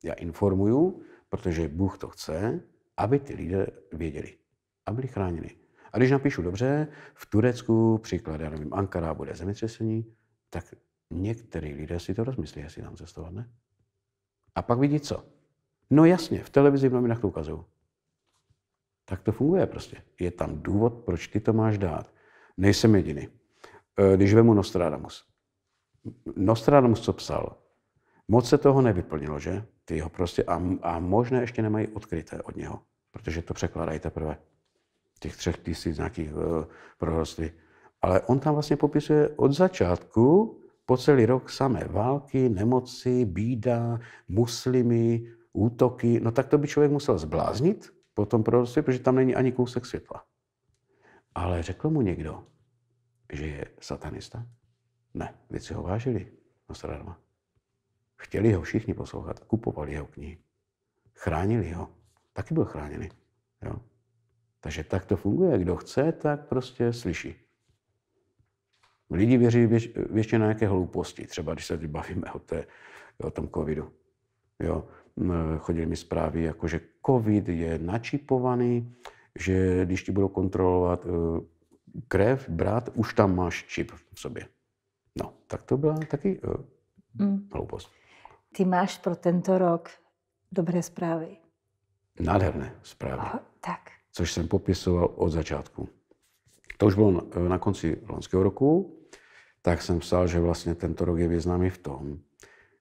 B: Já informuju, protože Bůh to chce, aby ty lidé věděli a byli chráněni. A když napíšu dobře, v Turecku, příklad, já nevím, Ankara bude zemětřesení, tak některý lidé si to rozmyslí, jestli nám cestovat, ne? A pak vidí co? No jasně, v televizi v novinách to ukazují. Tak to funguje prostě. Je tam důvod, proč ty to máš dát. Nejsem jediný. E, když vemu Nostradamus. Nostradamus co psal? Moc se toho nevyplnilo, že? Ty ho prostě, a, a možná ještě nemají odkryté od něho, protože to překládají teprve. Těch třech tisíc nějakých uh, eh, prohroství. Ale on tam vlastně popisuje od začátku po celý rok samé války, nemoci, bída, muslimy, útoky. No tak to by člověk musel zbláznit po tom proroctví, protože tam není ani kousek světla. Ale řekl mu někdo, že je satanista? Ne, věci ho vážili, Nostradama. Chtěli ho všichni poslouchat, kupovali jeho knihy, chránili ho, taky byl chráněný. Jo? Takže tak to funguje. Kdo chce, tak prostě slyší. Lidi věří věč, na nějaké hlouposti, třeba když se bavíme o, té, o tom covidu. Jo? Chodili mi zprávy, jako že covid je načipovaný, že když ti budou kontrolovat e, krev, brát, už tam máš čip v sobě. No, tak to byla taky uh, hloupost.
A: Ty máš pro tento rok dobré zprávy.
B: Nádherné zprávy. O, tak. Což jsem popisoval od začátku. To už bylo na konci loňského roku, tak jsem psal, že vlastně tento rok je významný v tom,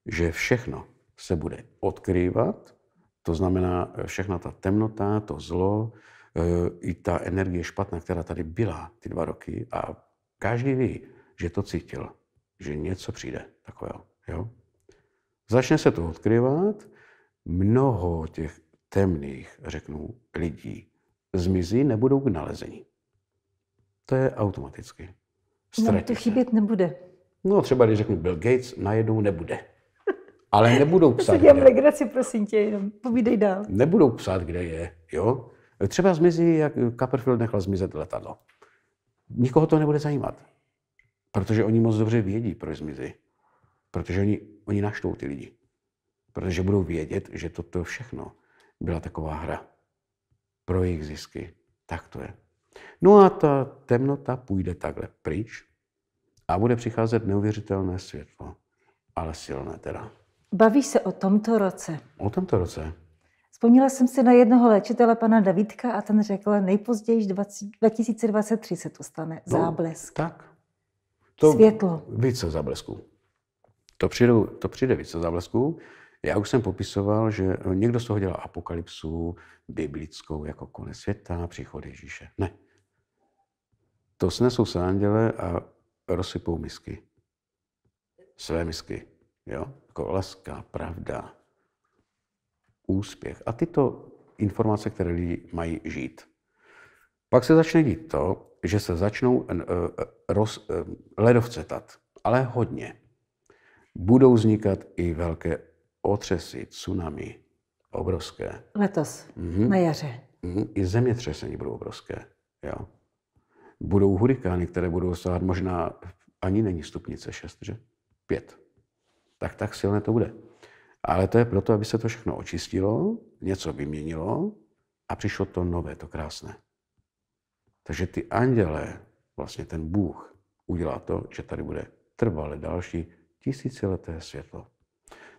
B: že všechno se bude odkrývat, to znamená všechna ta temnota, to zlo, eh, i ta energie špatná, která tady byla ty dva roky a každý ví, že to cítil, že něco přijde takového. Jo? Začne se to odkryvat, mnoho těch temných, řeknu, lidí zmizí, nebudou k nalezení. To je automaticky. Ztratí no, to
A: chybět nebude.
B: No, třeba když řeknu Bill Gates, najednou nebude. Ale nebudou (laughs) psát. to dělám
A: legraci, prosím tě, jenom povídej dál.
B: Nebudou psát, kde je, jo? Třeba zmizí, jak Copperfield nechal zmizet letadlo. Nikoho to nebude zajímat. Protože oni moc dobře vědí, proč zmizí. Protože oni oni naštou ty lidi. Protože budou vědět, že toto všechno byla taková hra pro jejich zisky. Tak to je. No a ta temnota půjde takhle pryč a bude přicházet neuvěřitelné světlo, ale silné teda.
A: Baví se o tomto roce.
B: O tomto roce.
A: Vzpomněla jsem si na jednoho léčitele, pana Davidka, a ten řekl, nejpozději 2023 se to stane. No, záblesk. Tak.
B: To, Světlo. Více záblesků. To přijde, to přijde více záblesků. Já už jsem popisoval, že někdo z toho dělá apokalypsu biblickou, jako konec světa, příchod Ježíše. Ne. To snesou se anděle a rozsypou misky. Své misky. Jo? Jako láska, pravda, úspěch. A tyto informace, které lidi mají žít. Pak se začne dít to, že se začnou eh, eh, roz, eh, ledovce tat, ale hodně budou vznikat i velké otřesy, tsunami, obrovské. Letos, mm-hmm. na jaře. Mm-hmm. I zemětřesení budou obrovské. Jo. Budou hurikány, které budou stát možná ani není stupnice 6, že? 5. Tak tak silné to bude. Ale to je proto, aby se to všechno očistilo, něco vyměnilo a přišlo to nové, to krásné. Takže ty anděle, vlastně ten Bůh, udělá to, že tady bude trvalé další tisícileté světlo.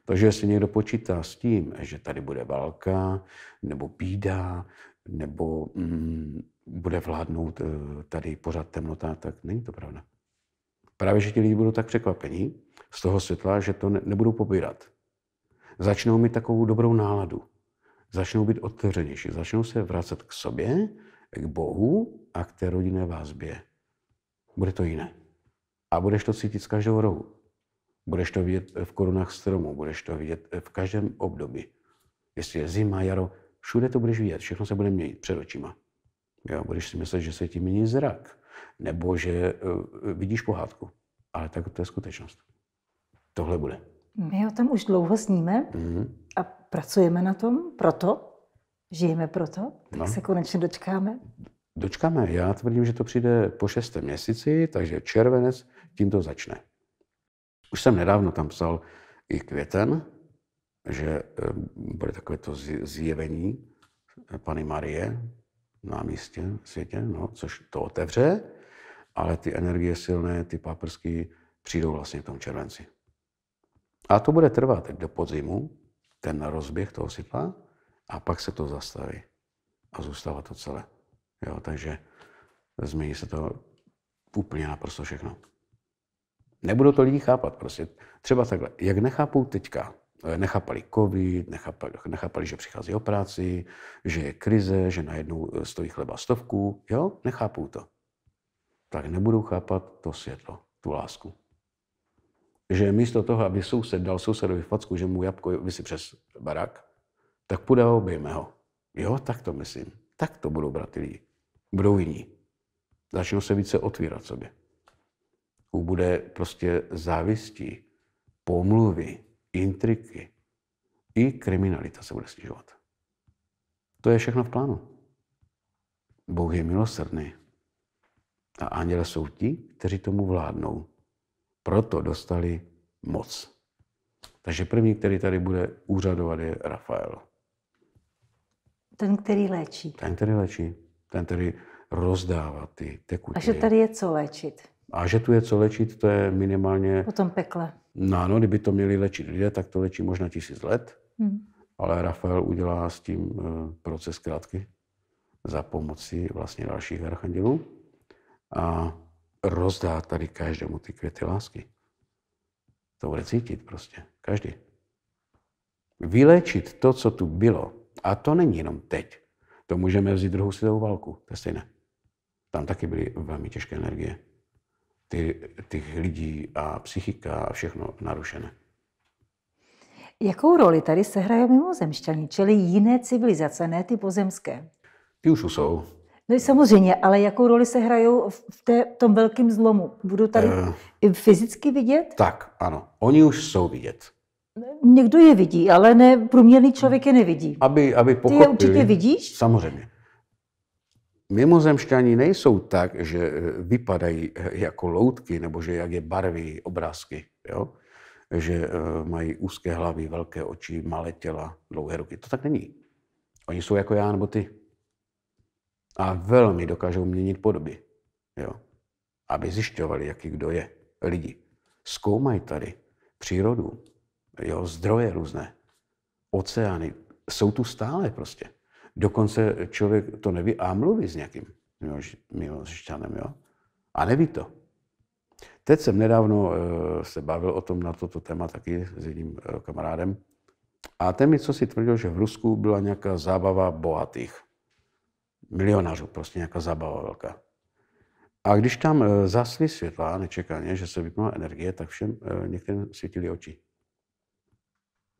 B: Takže si někdo počítá s tím, že tady bude válka, nebo bída, nebo mm, bude vládnout eh, tady pořád temnota, tak není to pravda. Právě, že ti lidi budou tak překvapení z toho světla, že to ne, nebudou pobírat. Začnou mít takovou dobrou náladu. Začnou být otevřenější. Začnou se vracet k sobě, k Bohu a k té rodinné vázbě. Bude to jiné. A budeš to cítit z každého rohu. Budeš to vidět v korunách stromů, budeš to vidět v každém období. Jestli je zima, jaro, všude to budeš vidět, všechno se bude měnit před očima. Jo, budeš si myslet, že se ti mění zrak, nebo že uh, vidíš pohádku. Ale tak to je skutečnost. Tohle bude.
A: My ho tam už dlouho sníme mm-hmm. a pracujeme na tom proto, žijeme proto, tak no. se konečně dočkáme.
B: Dočkáme. Já tvrdím, že to přijde po šestém měsíci, takže červenec tím to začne. Už jsem nedávno tam psal i květen, že eh, bude takové to zjevení eh, Pany Marie na místě, světě, no, což to otevře, ale ty energie silné, ty paprsky přijdou vlastně v tom červenci. A to bude trvat do podzimu, ten rozběh toho sypla, a pak se to zastaví a zůstává to celé. Jo, takže změní se to úplně naprosto všechno nebudou to lidi chápat. Prostě třeba takhle, jak nechápou teďka, eh, nechápali covid, nechápali, nechápali, že přichází o práci, že je krize, že najednou eh, stojí chleba stovku, jo, nechápou to. Tak nebudou chápat to světlo, tu lásku. Že místo toho, aby soused dal sousedovi facku, že mu jabko vysí přes barák, tak půjde a obejme ho. Jo, tak to myslím. Tak to budou brát lidi. Budou jiní. Začnou se více otvírat sobě bude prostě závistí, pomluvy, intriky. I kriminalita se bude snižovat. To je všechno v plánu. Bůh je milosrdný. A anděle jsou ti, kteří tomu vládnou. Proto dostali moc. Takže první, který tady bude úřadovat, je Rafael.
A: Ten, který léčí.
B: Ten, který léčí. Ten, který rozdává ty tekutiny. Takže tady
A: je co léčit.
B: A že tu je co léčit, to je minimálně... O
A: tom pekle.
B: No ano, kdyby to měli léčit lidé, tak to léčí možná tisíc let, hmm. ale Rafael udělá s tím eh, proces krátky za pomoci vlastně dalších archandělů a rozdá tady každému ty květy lásky. To bude cítit prostě, každý. Vyléčit to, co tu bylo, a to není jenom teď. To můžeme vzít druhou světovou válku, to je stejné. Tam taky byly velmi těžké energie ty, těch lidí a psychika a všechno narušené.
A: Jakou roli tady se hrají mimozemšťani, čili jiné civilizace, ne ty pozemské?
B: Ty už jsou.
A: No samozřejmě, ale jakou roli se hrajou v té, tom velkém zlomu? Budou tady e... fyzicky vidět?
B: Tak, ano. Oni už jsou vidět.
A: Někdo je vidí, ale ne, průměrný člověk je nevidí.
B: Aby, aby pochopili. Ty je určitě vidíš? Samozřejmě mimozemšťani nejsou tak, že eh, vypadají eh, jako loutky, nebo že jak je barví obrázky, jo? že eh, mají úzké hlavy, velké oči, malé těla, dlouhé ruky. To tak není. Oni jsou jako já nebo ty. A velmi dokážou měnit podoby. Jo? Aby zjišťovali, jaký kdo je. Lidi. Zkoumají tady přírodu, jo, zdroje různé, oceány. Jsou tu stále prostě. Dokonce člověk to neví a mluví s nějakým mimořešťanem, jo? A neví to. Teď jsem nedávno eh, se bavil o tom na toto téma taky s jedním eh, kamarádem. A ten mi co si tvrdil, že v Rusku byla nějaká zábava bohatých. Milionářů, prostě nějaká zábava velká. A když tam eh, zasly světla nečekaně, že se vypnula energie, tak všem některým svítily oči.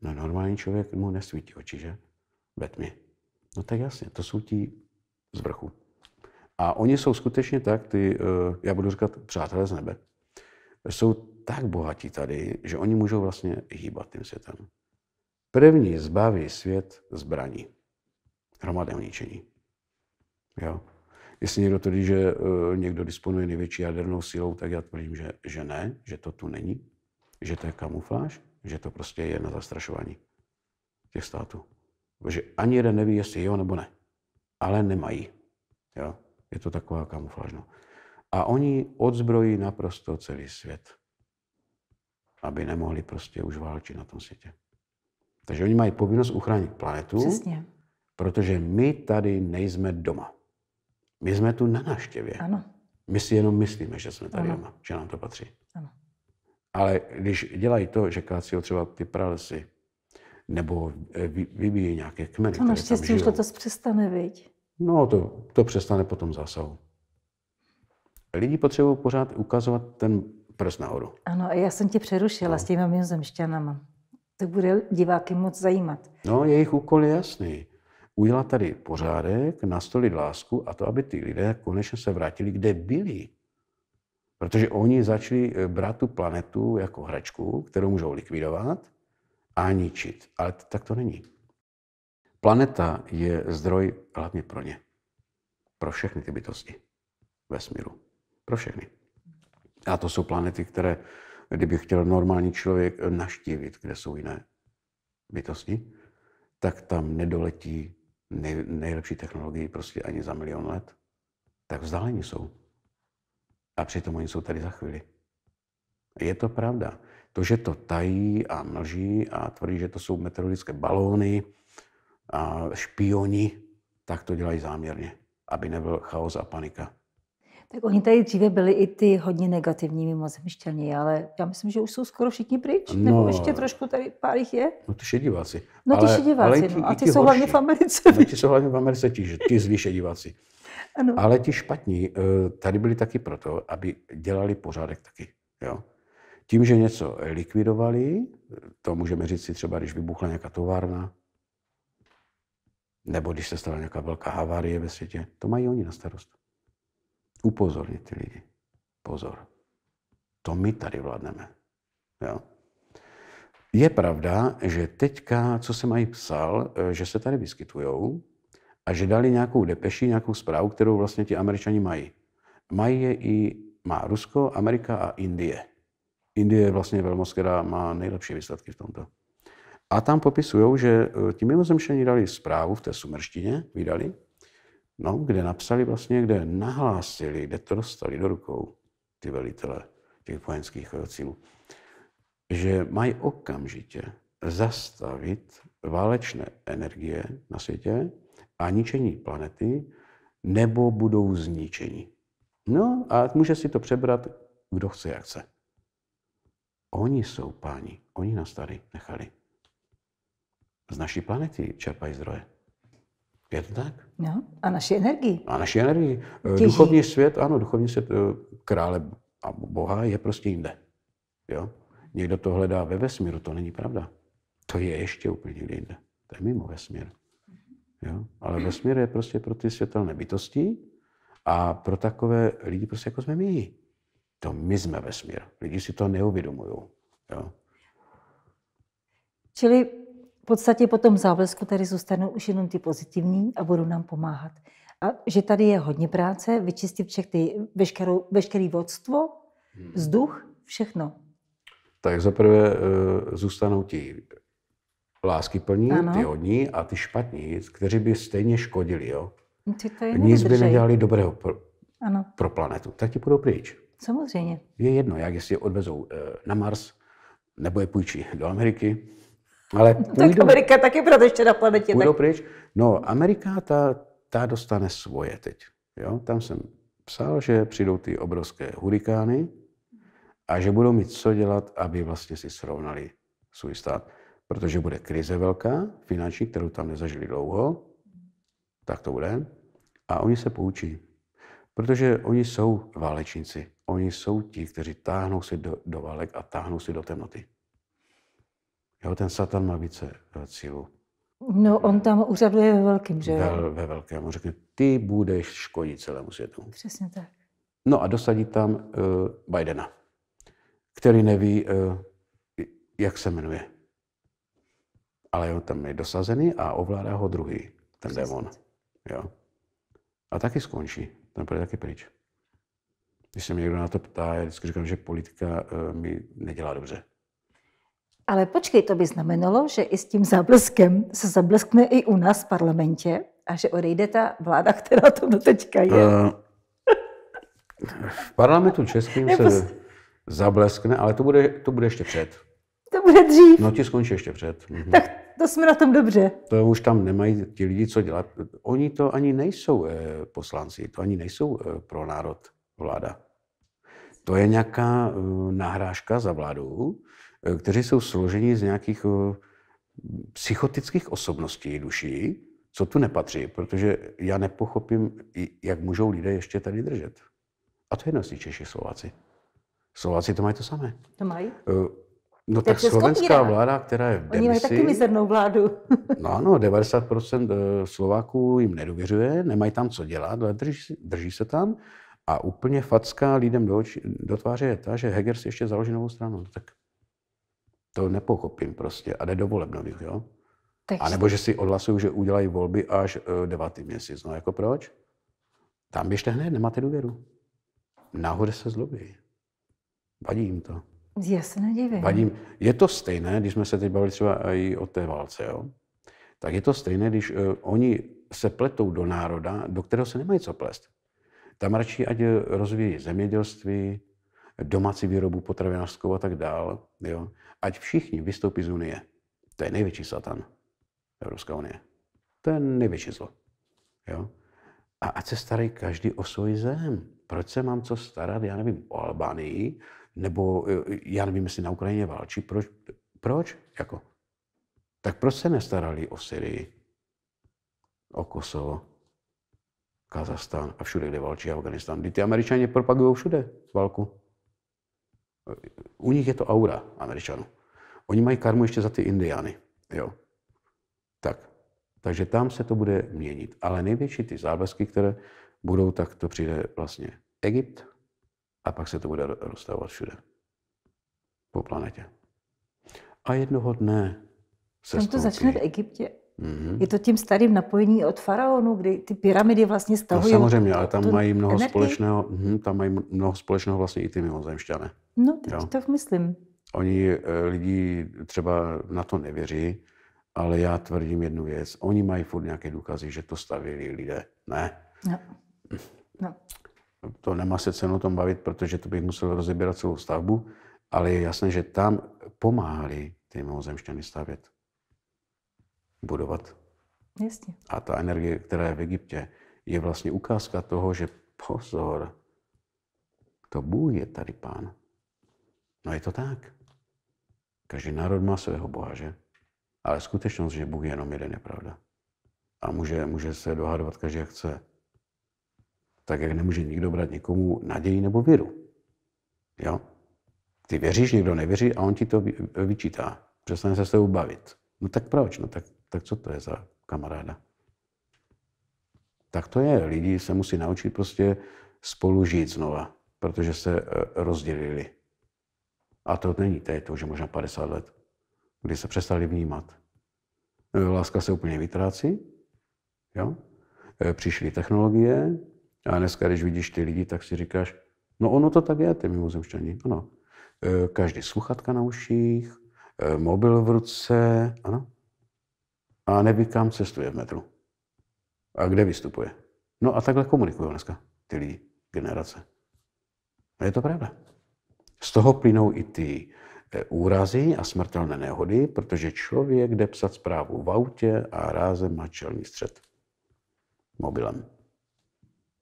B: No normální člověk mu nesvítí oči, že? Ve tmě. No tak jasně, to jsou ti z vrchu. A oni jsou skutečně tak, ty, eh, já budu říkat přátelé z nebe, jsou tak bohatí tady, že oni můžou vlastně hýbat tím světem. První zbaví svět zbraní. Hromadné ničení. Jo. Jestli někdo tvrdí, že eh, někdo disponuje největší jadernou silou, tak já tvrdím, že, že ne, že to tu není, že to je kamufláž, že to prostě je na zastrašování těch států. Protože ani jeden neví, jestli jo nebo ne. Ale nemají. Jo? Je to taková kamufláž. No. A oni odzbrojí naprosto celý svět, aby nemohli prostě už válčit na tom světě. Takže oni mají povinnost uchránit planetu, Přesně. protože my tady nejsme doma. My jsme tu na návštěvě. Ano. My si jenom myslíme, že jsme tady ano. doma, že nám to patří. Ano. Ale když dělají to, že kácí třeba ty pralesy, nebo eh, vybíjí nějaké kmeny. To naštěstí už to
A: přestane, viď?
B: No, to, to přestane potom zásahu. Lidi potřebují pořád ukazovat ten prst nahoru.
A: Ano, já jsem tě přerušila no. s těmi mimozemšťanama. To bude diváky moc zajímat.
B: No, jejich úkol je jasný. Udělat tady pořádek, nastolit lásku a to, aby ty lidé konečně se vrátili, kde byli. Protože oni začali eh, brát tu planetu jako hračku, kterou můžou likvidovat, a ničit. Ale tak to není. Planeta je zdroj hlavně pro ně. Pro všechny ty bytosti ve smíru, Pro všechny. A to jsou planety, které, kdyby chtěl normální člověk naštívit, kde jsou jiné bytosti, tak tam nedoletí nej, nejlepší technologii prostě ani za milion let. Tak vzdálení jsou. A přitom oni jsou tady za chvíli. Je to pravda. To, že to tají a mlží a tvrdí, že to jsou meteorologické balóny a špioni, tak to dělají záměrně, aby nebyl chaos a panika.
A: Tak oni tady dříve byli i ty hodně negativní mimozemšťani, ale já myslím, že už jsou skoro všichni pryč, no, nebo ještě trošku tady pár jich je.
B: No ty šediváci. No ty šediváci, ale no, ti, no, a ty, ty jsou horší. hlavně v Americe. No, ti jsou hlavně v Americe, ti, ti zlí šediváci. Ano. Ale ti špatní eh, tady byli taky proto, aby dělali pořádek taky. Jo? Tím, že něco likvidovali, to můžeme říct si třeba, když vybuchla nějaká továrna, nebo když se stala nějaká velká havárie ve světě, to mají oni na starost. Upozornit ty lidi. Pozor. To my tady vládneme. Jo? Je pravda, že teďka, co jsem mají psal, eh, že se tady vyskytujou a že dali nějakou depeši, nějakou zprávu, kterou vlastně ti američani mají. Mají je i, má Rusko, Amerika a Indie. Indie je vlastně velmoc, která má nejlepší výsledky v tomto. A tam popisují, že eh, ti mimozemšení dali zprávu v té sumerštině, vydali, no, kde napsali vlastně, kde nahlásili, kde to dostali do rukou ty velitele těch vojenských eh, cílů, že mají okamžitě zastavit válečné energie na světě a ničení planety, nebo budou zničeni. No a může si to přebrat, kdo chce, jak chce. Oni jsou páni, oni nás tady nechali. Z naší planety čerpají zdroje. Je to
A: tak? No, a naši energii.
B: A naši energii. Těží. Duchovní svět, ano, duchovní svět eh, krále a boha je prostě jinde. Jo? Někdo to hledá ve vesmíru, to není pravda. To je ještě úplně jinde. To je mimo vesmír. Jo? Ale vesmír je prostě pro ty světelné bytosti a pro takové lidi, prostě jako jsme my. To my jsme vesmír. Lidi si to neuvědomují. Jo?
A: Čili v podstatě po tom záblesku tady zůstanou už jenom ty pozitivní a budou nám pomáhat. A že tady je hodně práce, vyčistit všech ty, veškerou, veškerý vodstvo, hmm. vzduch, všechno.
B: Tak zaprvé eh, zůstanou ti plní, ano. ty hodní a ty špatní, kteří by stejně škodili, jo?
A: No, ty to Nic by nedělali
B: dobrého pro, ano. pro planetu. Tak ti budou pryč. Samozřejmě. Je jedno, jak jestli je odvezou eh, na Mars, nebo je půjčí do Ameriky. Ale půjdou, tak Amerika
A: taky proto ještě na planetě. Půjdou tak...
B: pryč. No, Amerika, ta, ta dostane svoje teď. Jo? Tam jsem psal, že přijdou ty obrovské hurikány a že budou mít co dělat, aby vlastně si srovnali svůj stát. Protože bude krize velká, finanční, kterou tam nezažili dlouho, tak to bude. A oni se poučí. Protože oni jsou válečníci. Oni jsou ti, kteří táhnou si do, do válek a táhnou si do temnoty. Jo, ten satan má více eh, cílu.
A: No, on tam úřaduje ve velkém, že jo? Ve,
B: ve velkém. On řekne, ty budeš škodit celému světu. Přesně tak. No a dosadí tam uh, Bidena, který neví, uh, jak se jmenuje. Ale on tam je dosazený a ovládá ho druhý, ten Přesně. démon. Jo? A taky skončí ten půjde taky pryč. Když se mě někdo na to ptá, já vždycky říkám, že politika eh, mi nedělá dobře.
A: Ale počkej, to by znamenalo, že i s tím zábleskem se zableskne i u nás v parlamentě a že odejde ta vláda, která to doteďka je. Uh,
B: v parlamentu českým se prostě- zableskne, ale to bude, to bude ještě před.
A: To bude dřív. No
B: ti skončí ještě před. Mhm. Tak
A: to jsme na tom dobře.
B: To už tam nemají ti lidi co dělat. Oni to ani nejsou eh, poslanci, to ani nejsou eh, pro národ vláda. To je nějaká eh, nahrážka za vládu, kteří jsou složeni z nějakých psychotických osobností duší, co tu nepatří, protože já nepochopím, jak můžou lidé ještě tady držet. A to je nosí Češi, Slováci. Slováci to mají to samé. To mají? No tak slovenská vláda, která je v demisi... Oni mají taky mizernou
A: vládu. (laughs) no
B: ano, 90% eh, Slováků jim nedověřuje, nemají tam co dělat, ale drží, drží se tam. A úplně facká lidem do, oči, do tváře je ta, že Heger si ještě založí novou stranu. No tak to nepochopím prostě. A jde do voleb nových, jo? Takže... A nebo že si odhlasují, že udělají volby až eh, devátý měsíc. No jako proč? Tam běžte hned, nemáte důvěru. Náhodě se zlobí. Vadí jim to.
A: Já se nedivím. Vadím.
B: Je to stejné, když jsme se teď bavili třeba i o té válce, jo? tak je to stejné, když uh, oni se pletou do národa, do kterého se nemají co plést. Tam radši ať eh, rozvíjí zemědělství, domácí výrobu potravinářskou a tak dál. Jo? Ať všichni vystoupí z Unie. To je největší satan. Evropská unie. To je největší zlo. Jo? A ať se starají každý o svůj zem. Proč se mám co starat, já nevím, o Albánii, nebo eh, já nevím, jestli na Ukrajině válčí. Proč? Proč? Jako? Tak proč se nestarali o Syrii, o Kosovo, Kazachstán a všude, kde válčí Afganistán? Ty američané propagují všude válku. U nich je to aura američanů. Oni mají karmu ještě za ty indiány. Jo. Tak. Takže tam se to bude měnit. Ale největší ty závazky, které budou, tak to přijde vlastně Egypt, a pak se to bude rozstavovat všude. Po planetě. A jednoho dne se Tam to stoupí. začne v Egyptě. Mm-hmm.
A: Je to tím starým napojení od faraonu, kdy ty pyramidy vlastně stavují. No samozřejmě, ale tam mají mnoho energii. společného,
B: hm, tam mají mnoho společného vlastně i ty mimozemšťané.
A: No, teď jo? to myslím.
B: Oni eh, lidi třeba na to nevěří, ale já tvrdím jednu věc. Oni mají furt nějaké důkazy, že to stavili lidé. Ne.
A: No. no
B: to nemá se cenu o tom bavit, protože to bych musel rozebírat celou stavbu, ale je jasné, že tam pomáhali ty mimozemšťany stavět, budovat. Jistě. A ta energie, která je v Egyptě, je vlastně ukázka toho, že pozor, to Bůh je tady pán. No je to tak. Každý národ má svého Boha, že? Ale skutečnost, že Bůh je jenom jeden, je pravda. A může, může se dohadovat každý, jak chce tak jak nemůže nikdo brát někomu naději nebo víru. Jo? Ty věříš, někdo nevěří a on ti to vyčítá. Přestane se s tebou bavit. No tak proč? No tak, tak co to je za kamaráda? Tak to je. Lidi se musí naučit prostě spolu žít znova, protože se eh, rozdělili. A to není je to už možná 50 let, kdy se přestali vnímat. Eh, láska se úplně vytrácí, jo? Eh, přišly technologie, a dneska, když vidíš ty lidi, tak si říkáš, no ono to tak je, ty mimozemšťani, ano. E, každý sluchatka na uších, e, mobil v ruce, ano. A neví, kam cestuje v metru. A kde vystupuje. No a takhle komunikují dneska ty lidi, generace. A je to pravda. Z toho plynou i ty e, úrazy a smrtelné nehody, protože člověk jde psat zprávu v autě a rázem má čelní střed mobilem.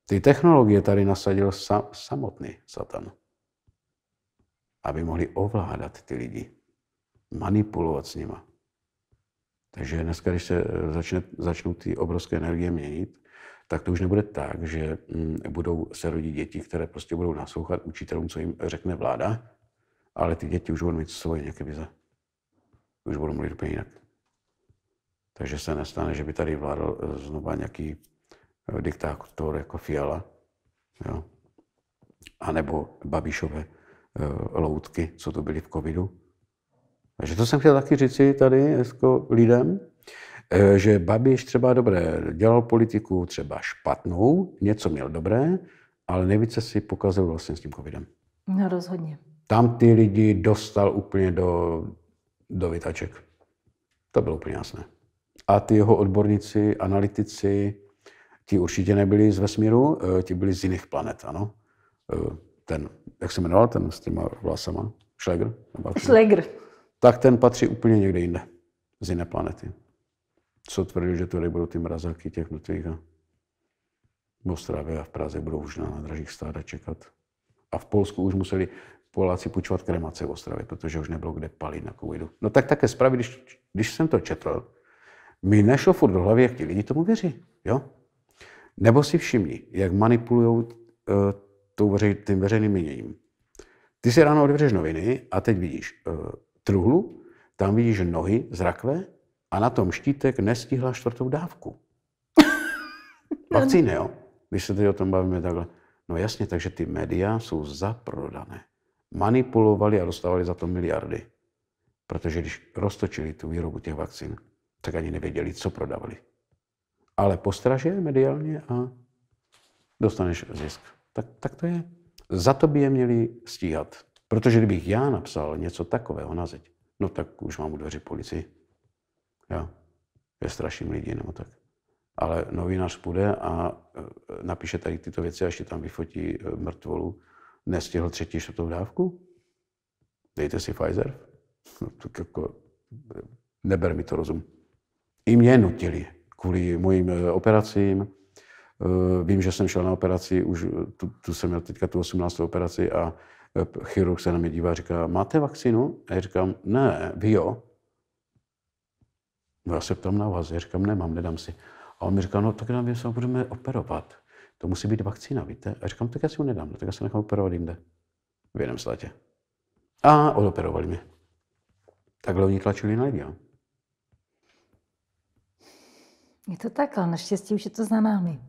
B: Ty technologie tady nasadil sa, samotný Satan, aby mohli ovládat ty lidi, manipulovat s nima. Takže dneska, když se eh, začne, začnou ty obrovské energie měnit, tak to už nebude tak, že mm, budou se rodit děti, které prostě budou naslouchat učitelům, co jim řekne vláda, ale ty děti už budou mít svoje nějaké vize. Už budou mluvit úplně jinak. Takže se nestane, že by tady vládl eh, znova nějaký Eh, diktátor jako Fiala, jo? anebo Babišové eh, loutky, co to byly v covidu. Takže to jsem chtěl taky říci tady jako lidem, eh, že Babiš třeba dobré dělal politiku třeba špatnou, něco měl dobré, ale nejvíce si pokazil vlastně s tím covidem.
A: No rozhodně.
B: Tam ty lidi dostal úplně do, do vytaček. To bylo úplně jasné. A ty jeho odborníci, analytici, Ti určitě nebyli z vesmíru, eh, ti byli z jiných planet, ano. Eh, ten, jak se jmenoval ten s těma vlasama? Schlegr? Schlegr. Tak ten patří úplně někde jinde, z jiné planety. Co tvrdil, že tady budou ty mrazáky těch nutlých a v Ostravě a v Praze budou už na nádražích stát a čekat. A v Polsku už museli Poláci půjčovat kremace v Ostravě, protože už nebylo kde palit na covidu. No tak také zprávy, když, když jsem to četl, mi nešlo furt do hlavy, jak ti lidi tomu věří. Jo? Nebo si všimni, jak manipulují uh, eh, veřej, tím veřejným míněním. Ty si ráno otevřeš noviny a teď vidíš uh, truhlu, tam vidíš nohy z rakve a na tom štítek nestihla čtvrtou dávku. (laughs) Vakcíny, jo? Když se teď o tom bavíme takhle. No jasně, takže ty média jsou zaprodané. Manipulovali a dostávali za to miliardy. Protože když roztočili tu výrobu těch vakcín, tak ani nevěděli, co prodávali ale postraže mediálně a dostaneš zisk. Tak, tak to je. Za to by je měli stíhat. Protože kdybych já napsal něco takového na zeď, no tak už mám u dveří policii. Já je straším lidi nebo tak. Ale novinář půjde a e, napíše tady tyto věci a ještě tam vyfotí e, mrtvolu. Nestihl třetí, čtvrtou dávku? Dejte si Pfizer. (laughs) No, tak jako, e, neber mi to rozum. I mě nutili kvůli mojim eh, operacím. Eh, vím, že jsem šel na operaci, už eh, tu, tu jsem měl teďka tu 18. operaci a chirurg se na mě dívá a říká, máte vakcínu? A já říkám, ne, vy jo. No já se ptám na vás, já říkám, nemám, nedám si. A on mi říká, no tak nám se budeme operovat. To musí být vakcína, víte? A říkám, tak já si ho nedám, tak já se nechám operovat jinde. V jiném státě. A odoperovali mě. Takhle oni tlačili na lidi.
A: Je to takhle, naštěstí už je to za námi.